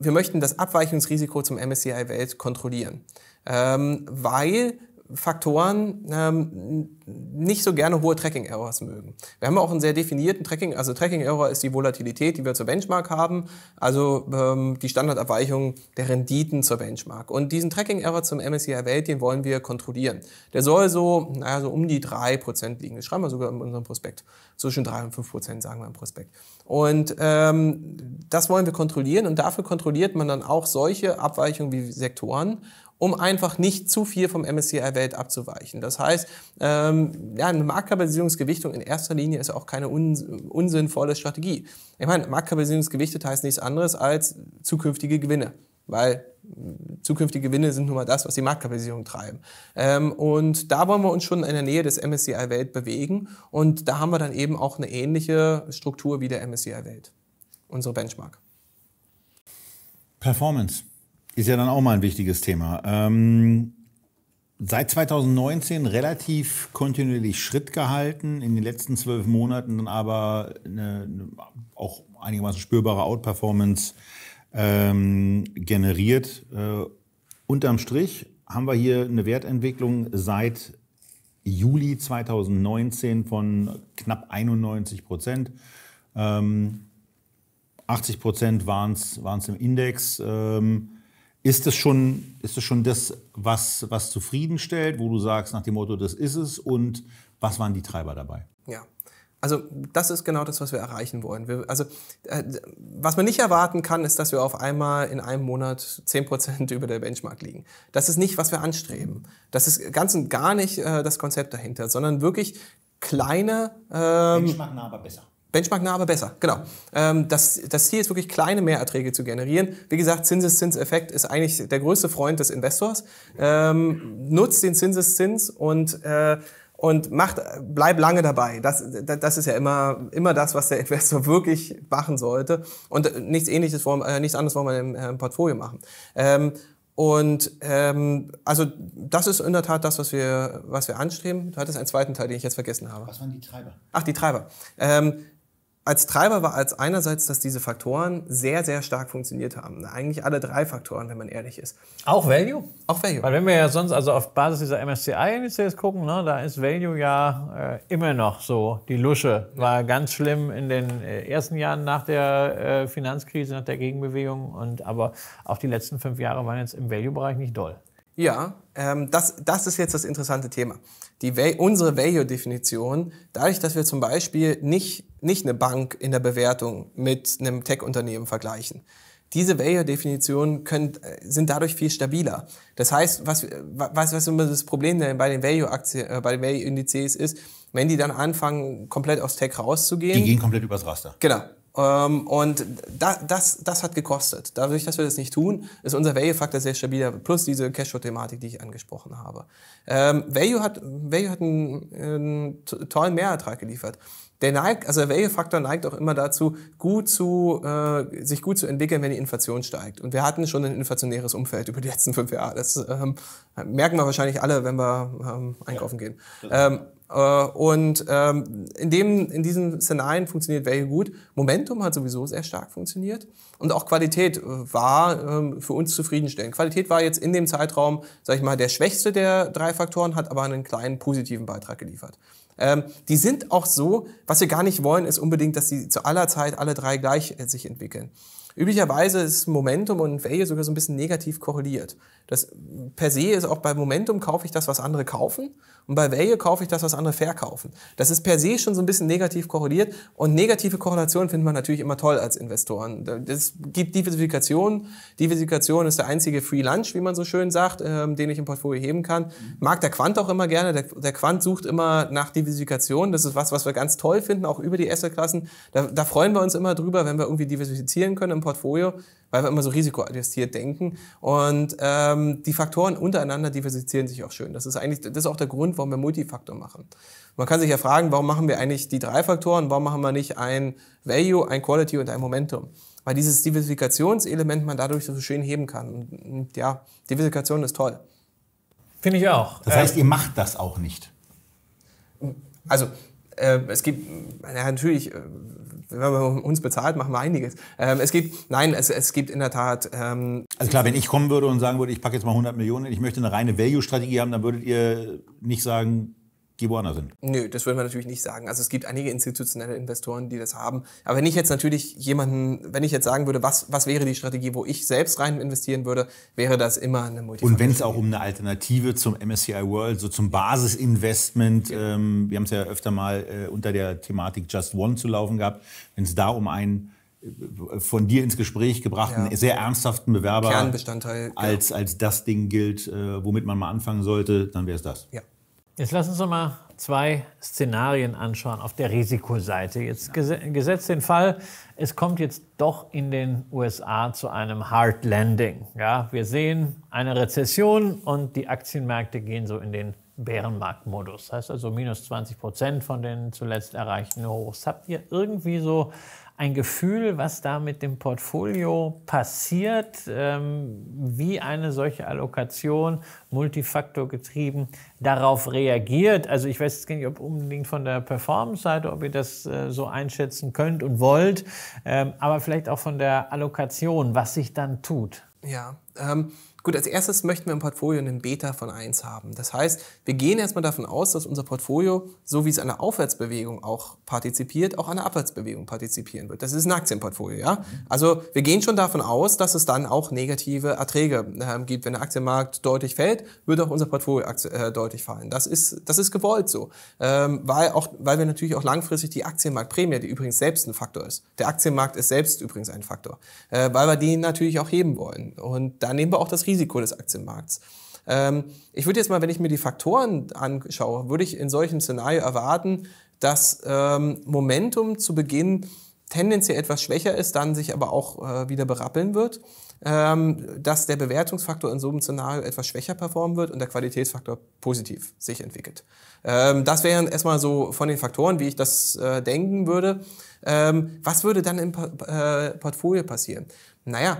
wir möchten das Abweichungsrisiko zum MSCI Welt kontrollieren ähm, weil Faktoren ähm, nicht so gerne hohe Tracking Errors mögen. Wir haben auch einen sehr definierten Tracking, also Tracking Error ist die Volatilität, die wir zur Benchmark haben, also ähm, die Standardabweichung der Renditen zur Benchmark. Und diesen Tracking Error zum MSCI Welt, den wollen wir kontrollieren. Der soll so, naja, so um die 3% liegen. Das schreiben wir sogar in unserem Prospekt. zwischen 3 und 5% sagen wir im Prospekt. Und ähm, das wollen wir kontrollieren und dafür kontrolliert man dann auch solche Abweichungen wie Sektoren, um einfach nicht zu viel vom MSCI-Welt abzuweichen. Das heißt, ähm, ja, eine Marktkapitalisierungsgewichtung in erster Linie ist auch keine uns unsinnvolle Strategie. Ich meine, Marktkapitalisierungsgewichtet heißt nichts anderes als zukünftige Gewinne, weil zukünftige Gewinne sind nun mal das, was die Marktkapitalisierung treiben. Ähm, und da wollen wir uns schon in der Nähe des MSCI-Welt bewegen. Und da haben wir dann eben auch eine ähnliche Struktur wie der MSCI-Welt, unsere Benchmark. Performance. Ist ja dann auch mal ein wichtiges Thema. Ähm, seit 2019 relativ kontinuierlich Schritt gehalten, in den letzten zwölf Monaten dann aber eine, eine, auch einigermaßen spürbare Outperformance ähm, generiert. Äh, unterm Strich haben wir hier eine Wertentwicklung seit Juli 2019 von knapp 91 Prozent. Ähm, 80 Prozent waren es im Index. Ähm, ist es schon, ist es schon das, was, was zufriedenstellt, wo du sagst nach dem Motto, das ist es und was waren die Treiber dabei? Ja. Also das ist genau das, was wir erreichen wollen. Wir, also äh, was man nicht erwarten kann, ist, dass wir auf einmal in einem Monat zehn Prozent [laughs] über der Benchmark liegen. Das ist nicht, was wir anstreben. Das ist ganz und gar nicht äh, das Konzept dahinter, sondern wirklich kleine... Ähm, Benchmark nah, aber besser. Benchmark-nah, aber besser, genau. Ähm, das, das Ziel ist wirklich, kleine Mehrerträge zu generieren. Wie gesagt, Zinseszinseffekt ist eigentlich der größte Freund des Investors. Ähm, nutzt den Zinseszins und, äh, und macht, bleib lange dabei. Das, das ist ja immer, immer das, was der [laughs] Investor wirklich machen sollte. Und nichts ähnliches, äh, nichts anderes wollen wir äh, im Portfolio machen. Ähm, und ähm, also das ist in der Tat das, was wir, was wir anstreben. Du hattest einen zweiten Teil, den ich jetzt vergessen habe. Was waren die Treiber? Ach, die Treiber. Ähm, als Treiber war als einerseits, dass diese Faktoren sehr, sehr stark funktioniert haben. Eigentlich alle drei Faktoren, wenn man ehrlich ist. Auch Value? Auch Value. Weil wenn wir ja sonst, also auf Basis dieser MSCI-Indizes gucken, ne, da ist Value ja äh, immer noch so die Lusche. War ganz schlimm in den äh, ersten Jahren nach der äh, Finanzkrise, nach der Gegenbewegung. Und, aber auch die letzten fünf Jahre waren jetzt im Value-Bereich nicht doll. Ja, ähm, das, das ist jetzt das interessante Thema. Die, unsere Value-Definition, dadurch, dass wir zum Beispiel nicht, nicht eine Bank in der Bewertung mit einem Tech-Unternehmen vergleichen, diese Value-Definitionen äh, sind dadurch viel stabiler. Das heißt, was, was, was immer das Problem bei den Value-Aktien, äh, bei den Value-Indizes ist, wenn die dann anfangen, komplett aus Tech rauszugehen. Die gehen komplett übers Raster. Genau. Ähm, und das, das hat gekostet. Dadurch, dass wir das nicht tun, ist unser Value-Faktor sehr stabiler, plus diese Cashflow-Thematik, die ich angesprochen habe. Ähm, Value hat, Value hat einen, einen tollen Mehrertrag geliefert der neigt, also der Value-Faktor neigt auch immer dazu, gut zu, äh, sich gut zu entwickeln, wenn die Inflation steigt. Und wir hatten schon ein inflationäres Umfeld über die letzten fünf Jahre. Das ähm, merken wir wahrscheinlich alle, wenn wir ähm, einkaufen ja, gehen. Ähm, äh, und ähm, in, dem, in diesen Szenarien funktioniert welche gut. Momentum hat sowieso sehr stark funktioniert. Und auch Qualität äh, war ähm, für uns zufriedenstellend. Qualität war jetzt in dem Zeitraum, sag ich mal, der schwächste der drei Faktoren, hat aber einen kleinen positiven Beitrag geliefert. Ähm, die sind auch so, was wir gar nicht wollen, ist unbedingt, dass sie zu aller Zeit alle drei gleich äh, sich entwickeln. Üblicherweise ist Momentum und Value sogar so ein bisschen negativ korreliert. Das per se ist auch bei Momentum kaufe ich das, was andere kaufen und bei Value kaufe ich das, was andere verkaufen. Das ist per se schon so ein bisschen negativ korreliert und negative Korrelationen findet man natürlich immer toll als Investoren. Es gibt Diversifikation. Diversifikation ist der einzige Free Lunch, wie man so schön sagt, ähm, den ich im Portfolio heben kann. Mag der Quant auch immer gerne. Der, der Quant sucht immer nach Diversifikation. Das ist was, was wir ganz toll finden, auch über die Assetklassen. Da, da freuen wir uns immer drüber, wenn wir irgendwie diversifizieren können Portfolio, weil wir immer so risikoadjustiert denken. Und ähm, die Faktoren untereinander diversifizieren sich auch schön. Das ist eigentlich, das ist auch der Grund, warum wir Multifaktor machen. Man kann sich ja fragen, warum machen wir eigentlich die drei Faktoren? Warum machen wir nicht ein Value, ein Quality und ein Momentum? Weil dieses Diversifikationselement man dadurch so schön heben kann. Und, ja, Diversifikation ist toll. Finde ich auch. Das heißt, äh, ihr macht das auch nicht. Also äh, es gibt ja, natürlich äh, wenn man uns bezahlt, machen wir einiges. Ähm, es gibt, nein, es, es gibt in der Tat... Ähm, also klar, wenn ich kommen würde und sagen würde, ich packe jetzt mal 100 Millionen, ich möchte eine reine Value-Strategie haben, dann würdet ihr nicht sagen, Geborener sind. Nö, das würde man natürlich nicht sagen. Also es gibt einige institutionelle Investoren, die das haben. Aber wenn ich jetzt natürlich jemanden, wenn ich jetzt sagen würde, was, was wäre die Strategie, wo ich selbst rein investieren würde, wäre das immer eine Multifamily. Und wenn es auch um eine Alternative zum MSCI World, so zum Basisinvestment, ja. ähm, wir haben es ja öfter mal äh, unter der Thematik Just One zu laufen gehabt, wenn es da um einen äh, von dir ins Gespräch gebrachten, ja. sehr ernsthaften Bewerber als, genau. als das Ding gilt, äh, womit man mal anfangen sollte, dann wäre es das. Ja. Jetzt lass uns noch mal zwei Szenarien anschauen auf der Risikoseite. Jetzt gesetzt den Fall, es kommt jetzt doch in den USA zu einem Hard Landing. Ja, wir sehen eine Rezession und die Aktienmärkte gehen so in den Bärenmarktmodus. Das heißt also minus 20 Prozent von den zuletzt erreichten Hochs. Habt ihr irgendwie so ein Gefühl, was da mit dem Portfolio passiert, ähm, wie eine solche Allokation multifaktorgetrieben darauf reagiert. Also ich weiß jetzt nicht, ob unbedingt von der Performance-Seite, ob ihr das äh, so einschätzen könnt und wollt, ähm, aber vielleicht auch von der Allokation, was sich dann tut. Ja, ähm, Gut, als erstes möchten wir im Portfolio einen Beta von 1 haben. Das heißt, wir gehen erstmal davon aus, dass unser Portfolio, so wie es an der Aufwärtsbewegung auch partizipiert, auch an der Abwärtsbewegung partizipieren wird. Das ist ein Aktienportfolio, ja? Mhm. Also wir gehen schon davon aus, dass es dann auch negative Erträge äh, gibt. Wenn der Aktienmarkt deutlich fällt, wird auch unser Portfolio äh, deutlich fallen. Das ist, das ist gewollt so. Ähm, weil, auch, weil wir natürlich auch langfristig die Aktienmarktprämie, die übrigens selbst ein Faktor ist. Der Aktienmarkt ist selbst übrigens ein Faktor. Äh, weil wir die natürlich auch heben wollen. Und da nehmen wir auch das Risiko Risiko des Aktienmarkts. Ähm, ich würde jetzt mal, wenn ich mir die Faktoren anschaue, würde ich in solchem Szenario erwarten, dass ähm, Momentum zu Beginn tendenziell etwas schwächer ist, dann sich aber auch äh, wieder berappeln wird ähm, dass der Bewertungsfaktor in so einem Szenario etwas schwächer performen wird und der Qualitätsfaktor positiv sich entwickelt. das wären erstmal so von den Faktoren, wie ich das äh, denken würde. was würde dann im äh, Portfolio passieren? Naja,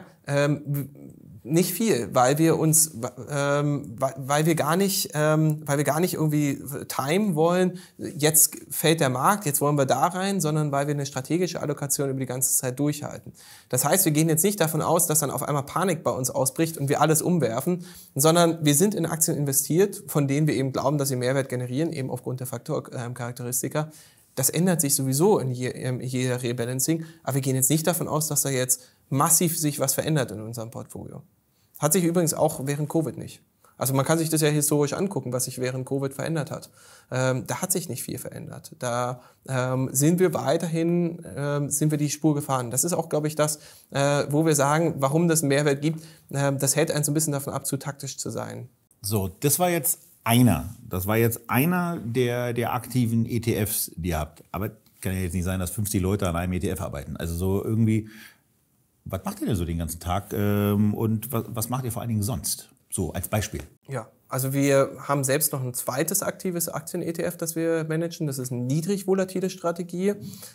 nicht viel, weil wir uns, ähm, weil wir gar nicht, ähm, weil wir gar nicht irgendwie äh, time wollen, jetzt fällt der Markt, jetzt wollen wir da rein, sondern weil wir eine strategische Allokation über die ganze Zeit durchhalten. Das heißt, wir gehen jetzt nicht davon aus, dass dann auf einmal Panik bei uns ausbricht und wir alles umwerfen, sondern wir sind in Aktien investiert, von denen wir eben glauben, dass sie Mehrwert generieren, eben aufgrund der Faktorcharakteristika. Ähm, das ändert sich sowieso in, je, in ähm, jeder Rebalancing, aber wir gehen jetzt nicht davon aus, dass da jetzt massiv sich was verändert in unserem Portfolio. Hat sich übrigens auch während Covid nicht. Also man kann sich das ja historisch angucken, was sich während Covid verändert hat. Ähm, da hat sich nicht viel verändert. Da ähm, sind wir weiterhin, ähm, sind wir die Spur gefahren. Das ist auch, glaube ich, das, äh, wo wir sagen, warum das einen Mehrwert gibt. Ähm, das hält einen so ein bisschen davon ab, zu taktisch zu sein. So, das war jetzt einer. Das war jetzt einer der, der aktiven ETFs, die ihr habt. Aber kann ja jetzt nicht sein, dass 50 Leute an einem ETF arbeiten. Also so irgendwie, was macht ihr denn so den ganzen Tag? Ähm, und was, macht ihr vor allen Dingen sonst? So als Beispiel. Ja, also wir haben selbst noch ein zweites aktives Aktien-ETF, das wir managen. Das ist eine niedrig volatile Strategie.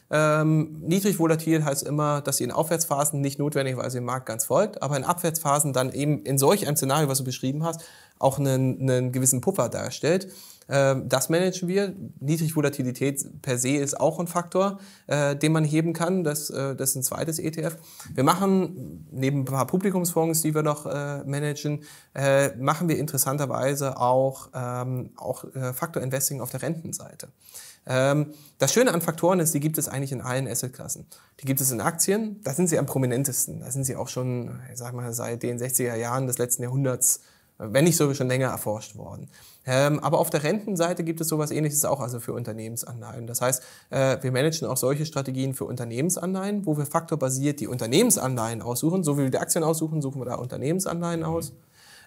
Ähm, niedrig volatil heißt immer, dass sie in Aufwärtsphasen nicht notwendigerweise im Markt ganz folgt, aber in Abwärtsphasen dann eben in solch einem Szenario, was du beschrieben hast, auch einen, einen gewissen Puffer darstellt. Ähm, das managen wir. Niedrigvolatilität per se ist auch ein Faktor, äh, den man heben kann. Das, äh, das ist ein zweites ETF. Wir machen, neben ein paar Publikumsfonds, die wir noch äh, managen, machen wir interessanterweise auch, ähm, auch Faktor Investing auf der Rentenseite ähm, das Schöne an Faktoren ist, die gibt es eigentlich in allen Assetklassen. Die gibt es in Aktien, da sind sie am prominentesten. Da sind sie auch schon, ich sag mal, seit den 60er Jahren des letzten Jahrhunderts, wenn nicht sogar schon länger erforscht worden. Ähm, aber auf der Rentenseite gibt es sowas ähnliches auch also für Unternehmensanleihen. Das heißt, äh, wir managen auch solche Strategien für Unternehmensanleihen, wo wir faktorbasiert die Unternehmensanleihen aussuchen. So wie wir die Aktien aussuchen, suchen wir da Unternehmensanleihen mhm. aus.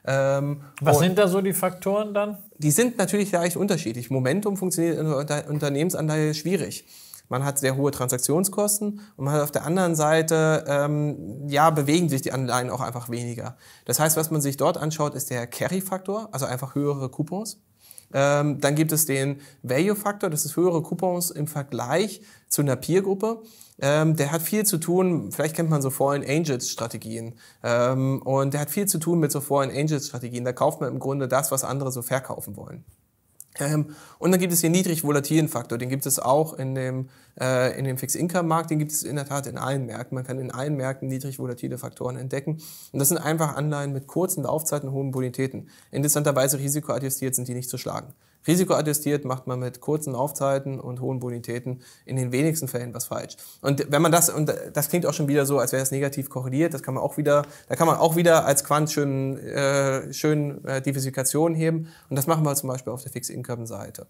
Ähm, Was sind da so die Faktoren dann? Die sind natürlich leicht unterschiedlich. Momentum funktioniert in der Unternehmensanleihe schwierig man hat sehr hohe Transaktionskosten und man hat auf der anderen Seite, ähm, ja, bewegen sich die Anleihen auch einfach weniger. Das heißt, was man sich dort anschaut, ist der Carry-Faktor, also einfach höhere Coupons. Ähm, dann gibt es den Value-Faktor, das ist höhere Coupons im Vergleich zu einer Peer-Gruppe. Ähm, der hat viel zu tun, vielleicht kennt man so Fallen Angels-Strategien. Ähm, und der hat viel zu tun mit so Fallen Angels-Strategien. Da kauft man im Grunde das, was andere so verkaufen wollen. Ähm, und dann gibt es den niedrig volatilen Faktor, den gibt es auch in dem, äh, in dem Fixed-Income-Markt, den gibt es in der Tat in allen Märkten. Man kann in allen Märkten niedrig volatile Faktoren entdecken. Und das sind einfach Anleihen mit kurzen Laufzeiten, hohen Bonitäten. Interessanterweise risikoadjustiert sind die nicht zu schlagen. Risikoadjustiert macht man mit kurzen Laufzeiten und hohen Bonitäten in den wenigsten Fällen was falsch. Und wenn man das, und das klingt auch schon wieder so, als wäre es negativ korreliert, das kann man auch wieder, da kann man auch wieder als Quant schön, äh, schön äh, Diversifikation heben. Und das machen wir zum Beispiel auf der Fixed-Income-Seite.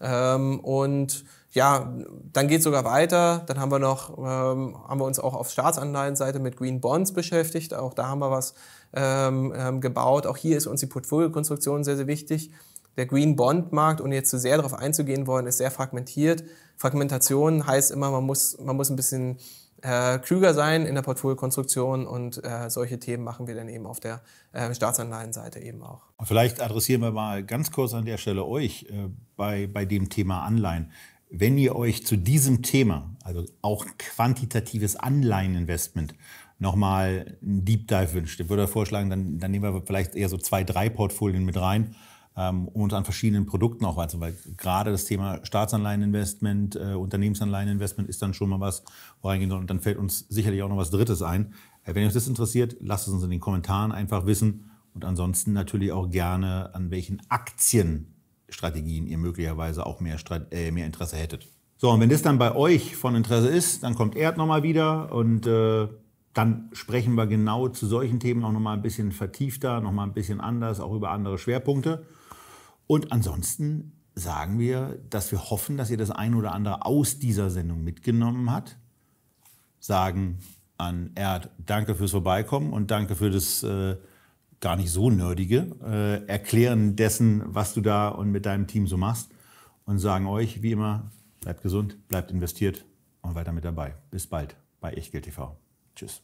Ähm, und ja, dann geht sogar weiter. Dann haben wir noch, ähm, haben wir uns auch auf Staatsanleihenseite mit Green Bonds beschäftigt. Auch da haben wir was ähm, ähm gebaut. Auch hier ist uns die Portfoliokonstruktion sehr, sehr wichtig der Green Bond Markt, ohne jetzt zu sehr darauf einzugehen wollen, ist sehr fragmentiert. Fragmentation heißt immer, man muss, man muss ein bisschen äh, klüger sein in der Portfoliokonstruktion und äh, solche Themen machen wir dann eben auf der äh, Staatsanleihenseite eben auch. Vielleicht adressieren wir mal ganz kurz an der Stelle euch äh, bei, bei dem Thema Anleihen. Wenn ihr euch zu diesem Thema, also auch quantitatives Anleiheninvestment, nochmal einen Deep Dive wünscht, ich würde vorschlagen, dann, dann nehmen wir vielleicht eher so zwei, drei Portfolien mit rein ähm, und an verschiedenen Produkten auch weiter. Weil gerade das Thema Staatsanleiheninvestment, äh, Unternehmensanleiheninvestment ist dann schon mal was, wo reingehen soll. Und dann fällt uns sicherlich auch noch was Drittes ein. Äh, wenn euch das interessiert, lasst es uns in den Kommentaren einfach wissen. Und ansonsten natürlich auch gerne, an welchen Aktienstrategien ihr möglicherweise auch mehr, äh, mehr Interesse hättet. So, und wenn das dann bei euch von Interesse ist, dann kommt Erd nochmal wieder und äh, dann sprechen wir genau zu solchen Themen auch nochmal ein bisschen vertiefter, nochmal ein bisschen anders, auch über andere Schwerpunkte. Und ansonsten sagen wir, dass wir hoffen, dass ihr das ein oder andere aus dieser Sendung mitgenommen habt. Sagen an Erd, danke fürs Vorbeikommen und danke für das äh, gar nicht so nerdige äh, Erklären dessen, was du da und mit deinem Team so machst. Und sagen euch, wie immer, bleibt gesund, bleibt investiert und weiter mit dabei. Bis bald bei Echtgeld TV. Tschüss.